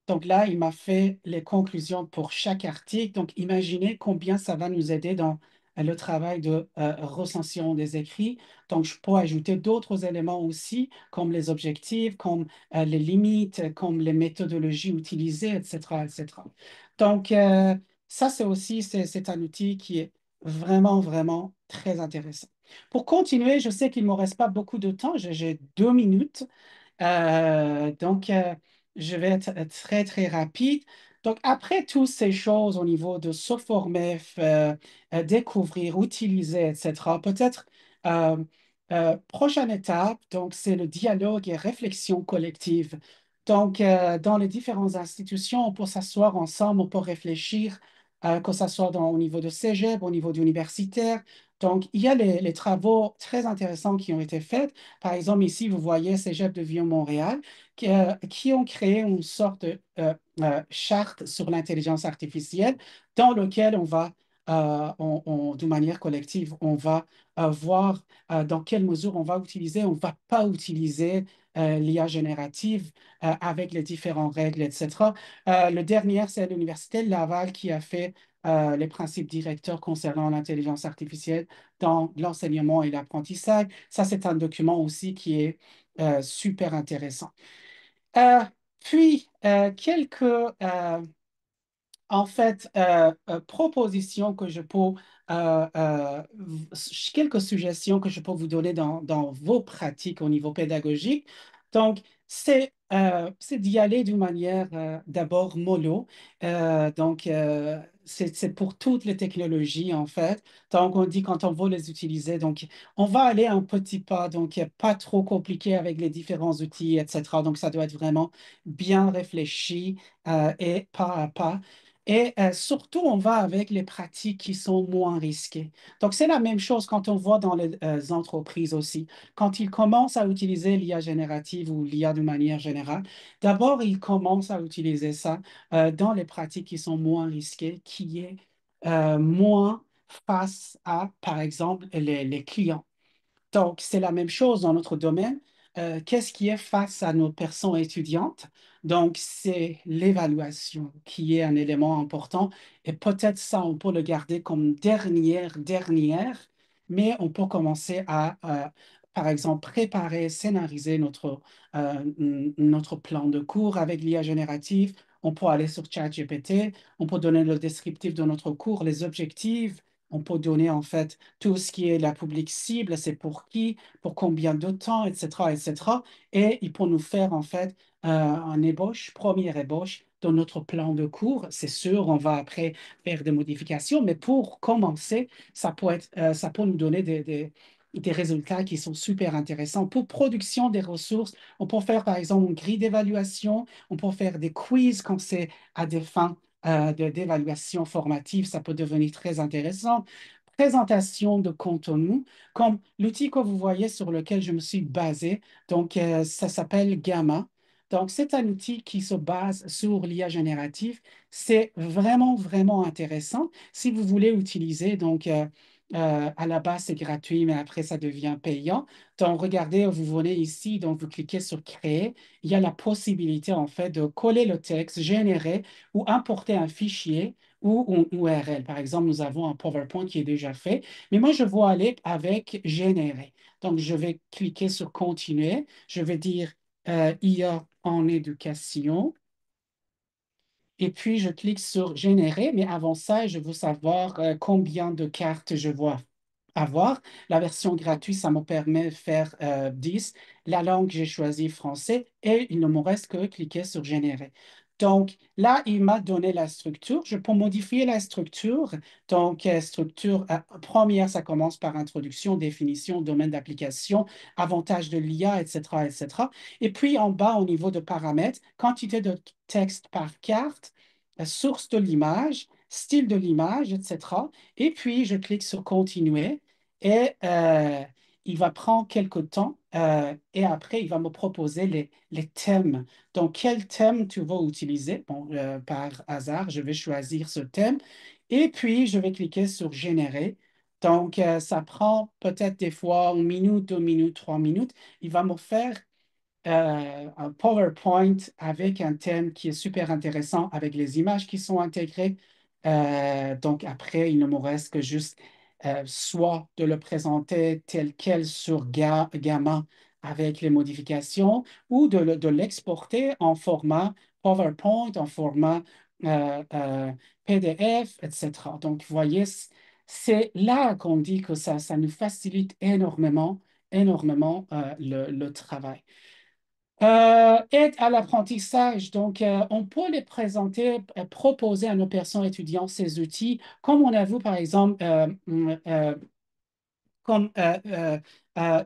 Donc là, il m'a fait les conclusions pour chaque article. Donc imaginez combien ça va nous aider dans le travail de euh, recension des écrits. Donc, je peux ajouter d'autres éléments aussi, comme les objectifs, comme euh, les limites, comme les méthodologies utilisées, etc. etc. Donc, euh, ça, c'est aussi, c'est un outil qui est vraiment, vraiment très intéressant. Pour continuer, je sais qu'il ne me reste pas beaucoup de temps, j'ai deux minutes. donc, je vais être très, très rapide. Donc, après toutes ces choses au niveau de se former, euh, euh, découvrir, utiliser, etc., peut-être euh, prochaine étape, donc c'est le dialogue et réflexion collective. Donc, dans les différentes institutions, pour s'asseoir ensemble, pour réfléchir, que ce soit au niveau de cégep, au niveau d'universitaire, donc, il y a les, travaux très intéressants qui ont été faits. Par exemple, ici, vous voyez Cégep de Vieux-Montréal qui, euh, ont créé une sorte de euh, euh, charte sur l'intelligence artificielle dans laquelle on va, on, de manière collective, on va voir dans quelle mesure on va utiliser, on ne va pas utiliser l'IA générative avec les différentes règles, etc. le dernier, c'est l'Université Laval qui a fait euh, les principes directeurs concernant l'intelligence artificielle dans l'enseignement et l'apprentissage. Ça, c'est un document aussi qui est euh, super intéressant. Euh, puis, quelques en fait, propositions que je peux, quelques suggestions que je peux vous donner dans, dans, vos pratiques au niveau pédagogique. Donc, c'est euh, c'est d'y aller d'une manière euh, d'abord mollo. Euh, donc, c'est pour toutes les technologies, en fait. Donc, on dit quand on veut les utiliser. Donc, on va aller un petit pas. Donc, pas trop compliqué avec les différents outils, etc. Donc, ça doit être vraiment bien réfléchi et pas à pas. Et euh, surtout, on va avec les pratiques qui sont moins risquées. Donc, c'est la même chose quand on voit dans les euh, entreprises aussi. Quand ils commencent à utiliser l'IA générative ou l'IA de manière générale, d'abord, ils commencent à utiliser ça euh, dans les pratiques qui sont moins risquées, qui est moins face à, par exemple, les clients. Donc, c'est la même chose dans notre domaine. Qu'est-ce qui est face à nos personnes étudiantes? Donc, c'est l'évaluation qui est un élément important et peut-être ça, on peut le garder comme dernière, dernière, mais on peut commencer à, euh, par exemple, préparer, scénariser notre, euh, notre plan de cours avec l'IA générative. On peut aller sur ChatGPT, on peut donner le descriptif de notre cours, les objectifs, on peut donner en fait tout ce qui est la public cible, c'est pour qui, pour combien de temps, etc., etc. Et il peut nous faire en fait euh, en ébauche, première ébauche dans notre plan de cours. C'est sûr, on va après faire des modifications, mais pour commencer, ça peut, être, euh, ça peut nous donner des, des résultats qui sont super intéressants. Pour production des ressources, on peut faire par exemple une grille d'évaluation, on peut faire des quiz quand c'est à des fins euh, d'évaluation formative, ça peut devenir très intéressant. Présentation de contenu, comme l'outil que vous voyez sur lequel je me suis basé, donc ça s'appelle Gamma. Donc, c'est un outil qui se base sur l'IA génératif. C'est vraiment, vraiment intéressant si vous voulez utiliser. Donc, euh, euh, à la base, c'est gratuit, mais après, ça devient payant. Donc, regardez, vous venez ici, donc vous cliquez sur Créer. Il y a la possibilité, en fait, de coller le texte, générer ou importer un fichier ou une URL. Par exemple, nous avons un PowerPoint qui est déjà fait, mais moi, je vais aller avec Générer. Donc, je vais cliquer sur Continuer. Je vais dire euh, IA en éducation. Et puis, je clique sur Générer, mais avant ça, je veux savoir euh, combien de cartes je vais avoir. La version gratuite, ça me permet de faire 10. Euh, La langue, j'ai choisi français et il ne me reste que cliquer sur Générer. Donc là, il m'a donné la structure. Je peux modifier la structure. Donc, euh, structure euh, première, ça commence par introduction, définition, domaine d'application, avantage de l'IA, etc., etc. Et puis en bas, au niveau de paramètres, quantité de texte par carte, source de l'image, style de l'image, etc. Et puis, je clique sur continuer. Et euh, il va prendre quelques temps euh, et après, il va me proposer les, thèmes. Donc, quel thème tu veux utiliser? Bon, euh, par hasard, je vais choisir ce thème et puis je vais cliquer sur Générer. Donc, euh, ça prend peut-être des fois une minute, deux minutes, trois minutes. Il va me faire un PowerPoint avec un thème qui est super intéressant, avec les images qui sont intégrées. donc, après, il ne me reste que juste euh, soit de le présenter tel quel sur Gamma avec les modifications ou de, l'exporter en format PowerPoint, en format euh, euh, PDF, etc. Donc, vous voyez, c'est là qu'on dit que ça, ça nous facilite énormément, énormément le travail. Euh, aide à l'apprentissage. Donc, euh, on peut les présenter, euh, proposer à nos personnes étudiantes ces outils, comme on a vu par exemple, comme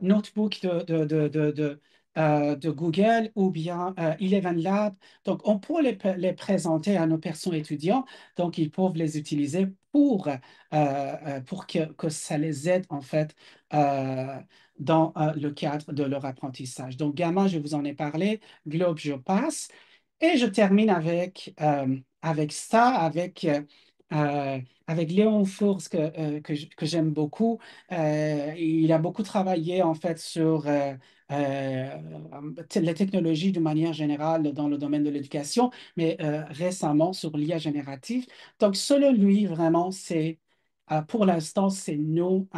Notebook de, Google ou bien Eleven Lab. Donc, on peut les, les, présenter à nos personnes étudiantes. Donc, ils peuvent les utiliser pour, euh, euh, pour que, que, ça les aide en fait euh, dans le cadre de leur apprentissage. Donc, Gamma, je vous en ai parlé, Globe, je passe. Et je termine avec, avec ça, avec avec Léon Fours euh, que, j'aime beaucoup. Euh, il a beaucoup travaillé en fait sur euh, les technologies de manière générale dans le domaine de l'éducation, mais récemment sur l'IA générative. Donc, selon lui, vraiment, c'est pour l'instant, c'est nous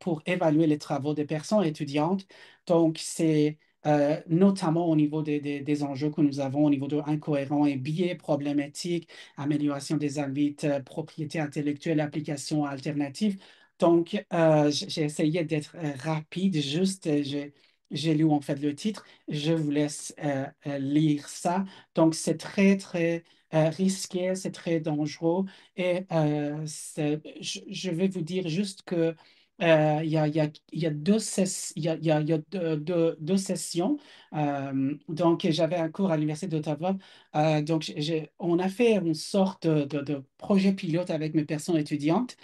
pour évaluer les travaux des personnes étudiantes. Donc, c'est euh, notamment au niveau des, enjeux que nous avons, au niveau de incohérents et biais problématiques, amélioration des invites euh, propriété intellectuelle, application alternative. Donc, euh, j'ai essayé d'être rapide, juste, j'ai lu en fait le titre, je vous laisse lire ça. Donc, c'est très, très risqué, c'est très dangereux et je, je, vais vous dire juste que euh, il, y a, y a, deux, sessions. donc, j'avais un cours à l'Université d'Ottawa. Euh, donc, on a fait une sorte de, projet pilote avec mes personnes étudiantes.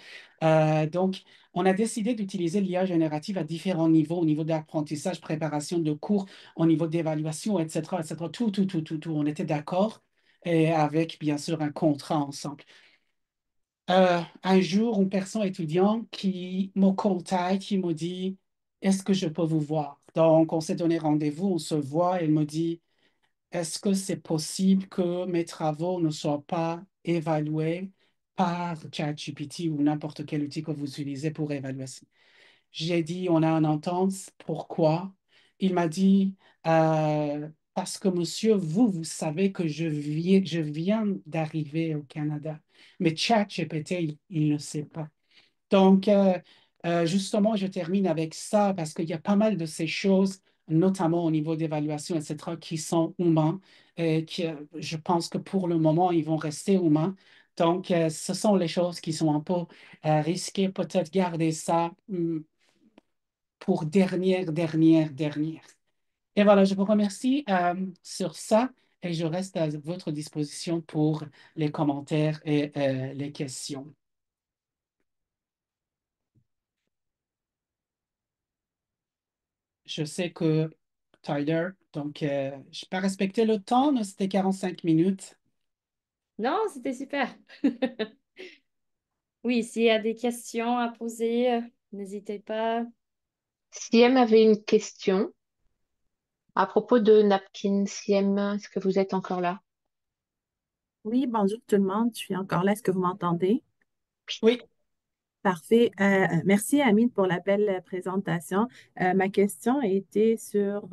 Euh, donc, on a décidé d'utiliser l'IA générative à différents niveaux, au niveau d'apprentissage, préparation de cours, au niveau d'évaluation, etc., etc. Tout, tout, tout, tout, tout. On était d'accord et avec, bien sûr, un contrat ensemble. Euh, un jour, une personne étudiante qui me contacte, qui me dit, est-ce que je peux vous voir? Donc, on s'est donné rendez-vous, on se voit, elle me dit, est-ce que c'est possible que mes travaux ne soient pas évalués par ChatGPT ou n'importe quel outil que vous utilisez pour évaluer J'ai dit, on a un entente, pourquoi? Il m'a dit, euh, parce que monsieur, vous, vous savez que je viens d'arriver au Canada. Mais ChatGPT, il, il ne sait pas. Donc, euh, euh, justement, je termine avec ça parce qu'il y a pas mal de ces choses, notamment au niveau d'évaluation, etc., qui sont humains. Et qui, euh, je pense que pour le moment, ils vont rester humains. Donc, ce sont les choses qui sont un peu risquées. Peut-être garder ça hmm, pour dernière, dernière, dernière. Et voilà, je vous remercie sur ça et je reste à votre disposition pour les commentaires et euh, les questions. Je sais que Tyler, donc euh, je n'ai pas respecté le temps, c'était 45 minutes. Non, c'était super. <laughs> oui, s'il y a des questions à poser, euh, n'hésitez pas. Si elle avait une question, à propos de Napkin CM, est-ce que vous êtes encore là? Oui, bonjour tout le monde. Je suis encore là. Est-ce que vous m'entendez? Oui. Parfait. Euh, euh, merci, Amine, pour la belle euh, présentation. ma question était sur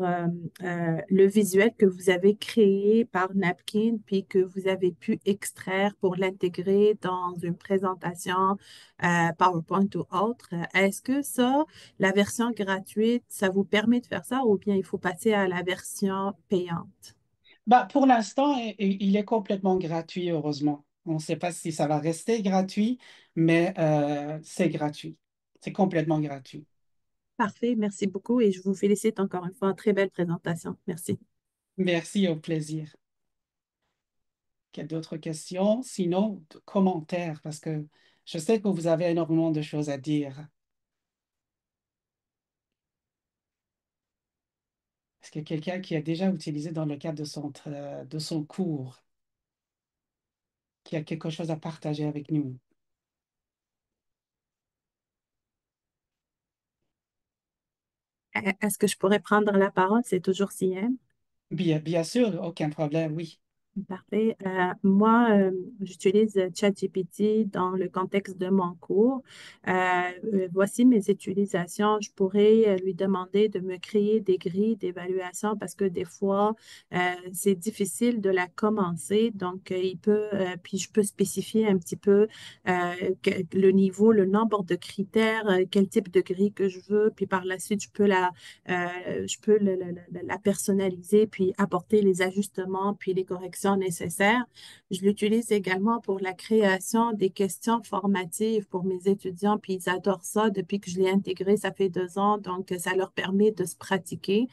le visuel que vous avez créé par Napkin, puis que vous avez pu extraire pour l'intégrer dans une présentation PowerPoint ou autre. Est-ce que ça, la version gratuite, ça vous permet de faire ça ou bien il faut passer à la version payante? Bah, pour l'instant, il est complètement gratuit, heureusement. On ne sait pas si ça va rester gratuit, mais euh, c'est gratuit. C'est complètement gratuit. Parfait, merci beaucoup et je vous félicite encore une fois. Très belle présentation. Merci. Merci, au plaisir. Qu'il y a d'autres questions? Sinon, commentaires, parce que je sais que vous avez énormément de choses à dire. Est-ce que quelqu'un qui a déjà utilisé dans le cadre de son, de son cours, qui a quelque chose à partager avec nous? Est-ce que je pourrais prendre la parole? C'est toujours si Bien, bien sûr, aucun problème, oui. Parfait. Euh, moi, euh, j'utilise ChatGPT dans le contexte de mon cours. Euh, voici mes utilisations. Je pourrais lui demander de me créer des grilles d'évaluation parce que des fois, c'est difficile de la commencer. Donc, il peut, puis je peux spécifier un petit peu le niveau, le nombre de critères, quel type de grille que je veux. Puis par la suite, je peux la, je peux la personnaliser, puis apporter les ajustements, puis les corrections nécessaire. nécessaires. Je l'utilise également pour la création des questions formatives pour mes étudiants, puis ils adorent ça depuis que je l'ai intégré, ça fait deux ans, donc euh, ça leur permet de se pratiquer.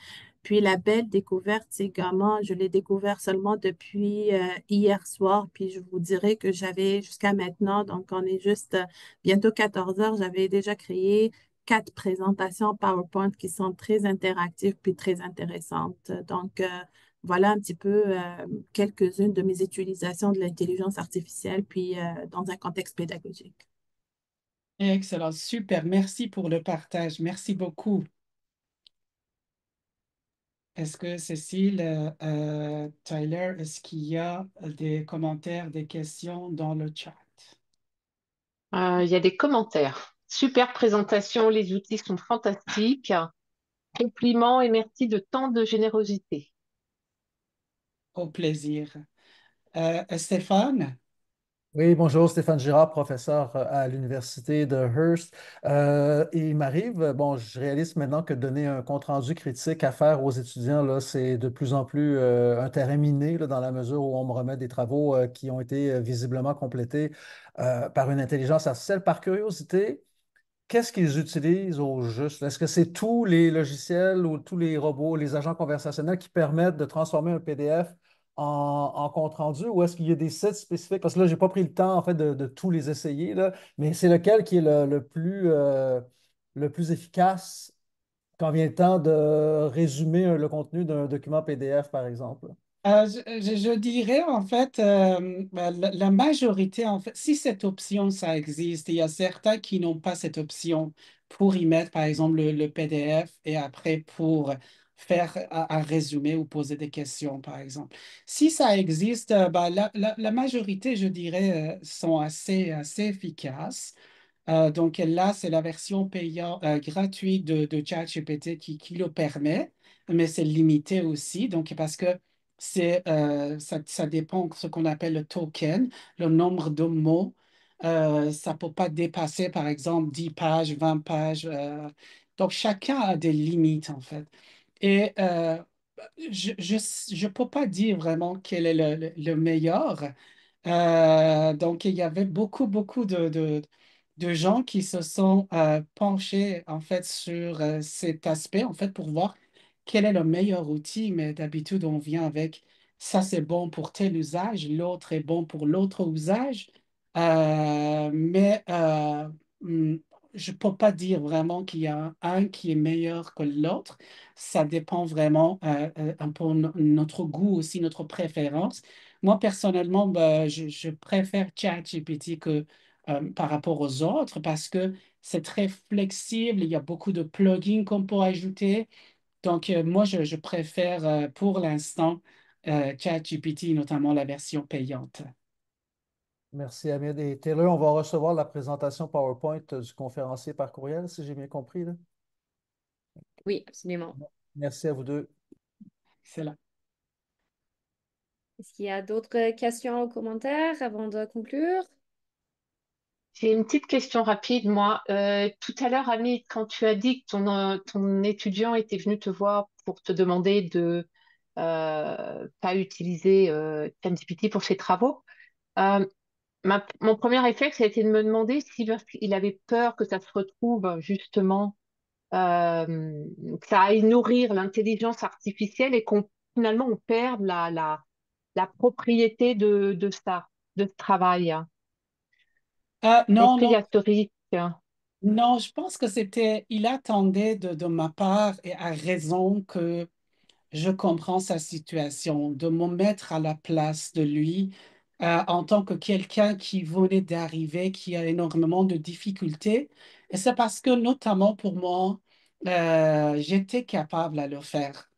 Puis la belle découverte, c'est également, je l'ai découvert seulement depuis euh, hier soir, puis je vous dirais que j'avais jusqu'à maintenant, donc on est juste euh, bientôt 14 heures, j'avais déjà créé quatre présentations PowerPoint qui sont très interactives puis très intéressantes. Donc, voilà un petit peu euh, quelques-unes de mes utilisations de l'intelligence artificielle, puis euh, dans un contexte pédagogique. Excellent, super. Merci pour le partage. Merci beaucoup. Est-ce que Cécile, euh, Tyler, est-ce qu'il y a des commentaires, des questions dans le chat? il y a des commentaires. Super présentation, les outils sont fantastiques. Compliments et merci de tant de générosité au plaisir. Euh, Stéphane? Oui, bonjour, Stéphane Girard, professeur euh, à l'Université de Hearst. Euh, il m'arrive, bon, je réalise maintenant que donner un compte-rendu critique à faire aux étudiants, là, c'est de plus en plus un terrain miné, dans la mesure où on me remet des travaux qui ont été visiblement complétés par une intelligence artificielle. Par curiosité, qu'est-ce qu'ils utilisent au juste? Est-ce que c'est tous les logiciels ou tous les robots, les agents conversationnels qui permettent de transformer un PDF en, compte rendu ou est-ce qu'il y a des sites spécifiques? Parce que là, je n'ai pas pris le temps en fait de, de tous les essayer, mais c'est lequel qui est le, plus, euh, le plus efficace quand vient le temps de résumer euh, le contenu d'un document PDF, par exemple? Euh, je, dirais en fait, ben, la, majorité, en fait, si cette option, ça existe, il y a certains qui n'ont pas cette option pour y mettre, par exemple, le PDF et après pour faire un résumé ou poser des questions, par exemple. Si ça existe, bah, la, la, majorité, je dirais, euh, sont assez, assez efficaces. Euh, donc là, c'est la version payante gratuite de, de ChatGPT qui, qui, le permet, mais c'est limité aussi, donc parce que c'est, ça, ça, dépend de ce qu'on appelle le token, le nombre de mots. ça ne peut pas dépasser, par exemple, 10 pages, 20 pages. donc chacun a des limites, en fait. Et euh, je ne peux pas dire vraiment quel est le, meilleur. Euh, donc, il y avait beaucoup, beaucoup de, de, de gens qui se sont euh, penchés en fait sur cet aspect, en fait, pour voir quel est le meilleur outil. Mais d'habitude, on vient avec ça, c'est bon pour tel usage, l'autre est bon pour l'autre usage. mais hmm, je ne peux pas dire vraiment qu'il y a un qui est meilleur que l'autre. Ça dépend vraiment pour euh, euh, un peu notre goût aussi, notre préférence. Moi, personnellement, ben, je, préfère ChatGPT que euh, par rapport aux autres parce que c'est très flexible. Il y a beaucoup de plugins qu'on peut ajouter. Donc, moi, je, je préfère pour l'instant ChatGPT, notamment la version payante. Merci, Ahmed. Et Taylor, on va recevoir la présentation PowerPoint du conférencier par courriel, si j'ai bien compris. Oui, absolument. Merci à vous deux. Excellent. Est-ce qu'il y a d'autres questions ou commentaires avant de conclure? J'ai une petite question rapide, moi. Euh, tout à l'heure, Amit, quand tu as dit que euh, ton, étudiant était venu te voir pour te demander de ne euh, pas utiliser ChatGPT pour ses travaux, mon premier réflexe a été de me demander s'il avait peur que ça se retrouve justement, euh, que ça aille nourrir l'intelligence artificielle et qu'on finalement on perde la, la, la propriété de, de ça, de ce travail. Euh, non, non. non. je pense que c'était, il attendait de, de, ma part et à raison que je comprends sa situation, de me mettre à la place de lui euh, en tant que quelqu'un qui venait d'arriver, qui a énormément de difficultés. Et c'est parce que, notamment pour moi, euh, j'étais capable à le faire.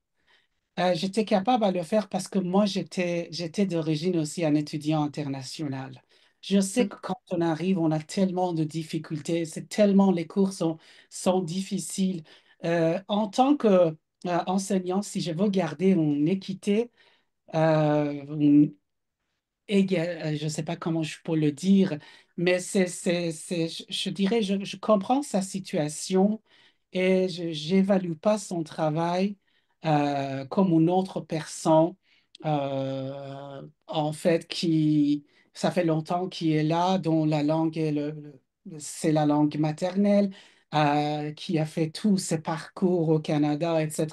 Euh, j'étais capable à le faire parce que moi, j'étais, j'étais d'origine aussi un étudiant international. Je sais que quand on arrive, on a tellement de difficultés, c'est tellement les cours sont, sont difficiles. en tant qu'enseignant, si je veux garder une équité, euh, et euh, je ne sais pas comment je peux le dire, mais c'est, c'est, je, dirais, je, je, comprends sa situation et je n'évalue pas son travail euh, comme une autre personne, euh, en fait, qui, ça fait longtemps qu'il est là, dont la langue est le, c'est la langue maternelle, qui a fait tous ses parcours au Canada, etc.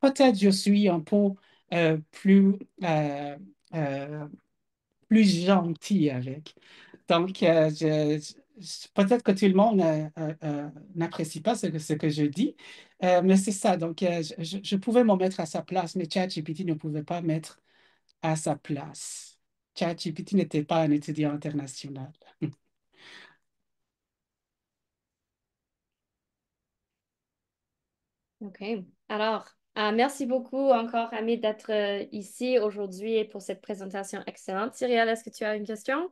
Peut-être je suis un peu plus plus gentil avec. Donc, euh, peut-être que tout le monde euh, euh, n'apprécie pas ce que, je dis, mais c'est ça. Donc, je, pouvais m'en mettre à sa place, mais ChatGPT ne pouvait pas mettre à sa place. ChatGPT n'était pas un étudiant international. <laughs> OK. Alors, ah, merci beaucoup encore, Amit, d'être euh, ici aujourd'hui et pour cette présentation excellente. Cyrielle, est-ce que tu as une question?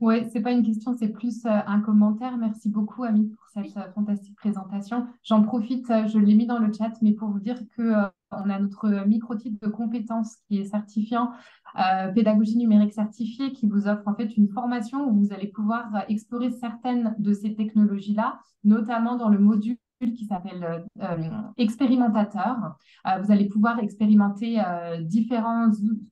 Oui, ce n'est pas une question, c'est plus euh, un commentaire. Merci beaucoup, Amit, pour cette euh, fantastique présentation. J'en profite, je l'ai mis dans le chat, mais pour vous dire qu'on a notre micro-titre de compétences qui est certifiant pédagogie numérique certifiée, qui vous offre en fait une formation où vous allez pouvoir explorer certaines de ces technologies-là, notamment dans le module qui s'appelle euh, euh, expérimentateur. Euh, vous allez pouvoir expérimenter différents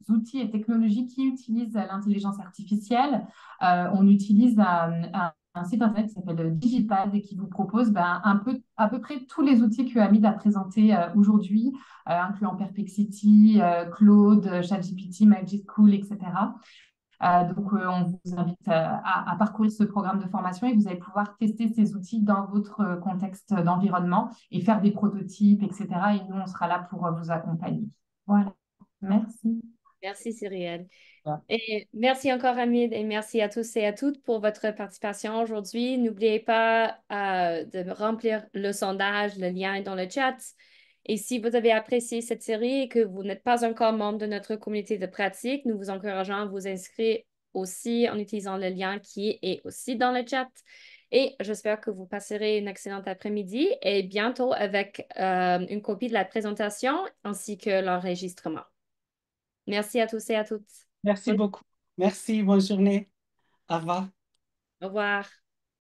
outils et technologies qui utilisent l'intelligence artificielle. on utilise un, site internet qui s'appelle Digipad et qui vous propose ben, un peu, à peu près tous les outils que Hamid a présentés aujourd'hui, incluant Perplexity, Claude, ChatGPT, Magic Cool, etc. Euh, donc, euh, on vous invite euh, à, parcourir ce programme de formation et vous allez pouvoir tester ces outils dans votre contexte d'environnement et faire des prototypes, etc. Et nous, on sera là pour vous accompagner. Voilà. Merci. Merci, Cyrielle. Et merci encore, Amid et merci à tous et à toutes pour votre participation aujourd'hui. N'oubliez pas de remplir le sondage, le lien est dans le chat. Et si vous avez apprécié cette série et que vous n'êtes pas encore membre de notre communauté de pratique, nous vous encourageons à vous inscrire aussi en utilisant le lien qui est aussi dans le chat. Et j'espère que vous passerez une excellente après-midi et bientôt avec euh, une copie de la présentation ainsi que l'enregistrement. Merci à tous et à toutes. Merci beaucoup. Merci. Bonne journée. Au revoir. Au revoir.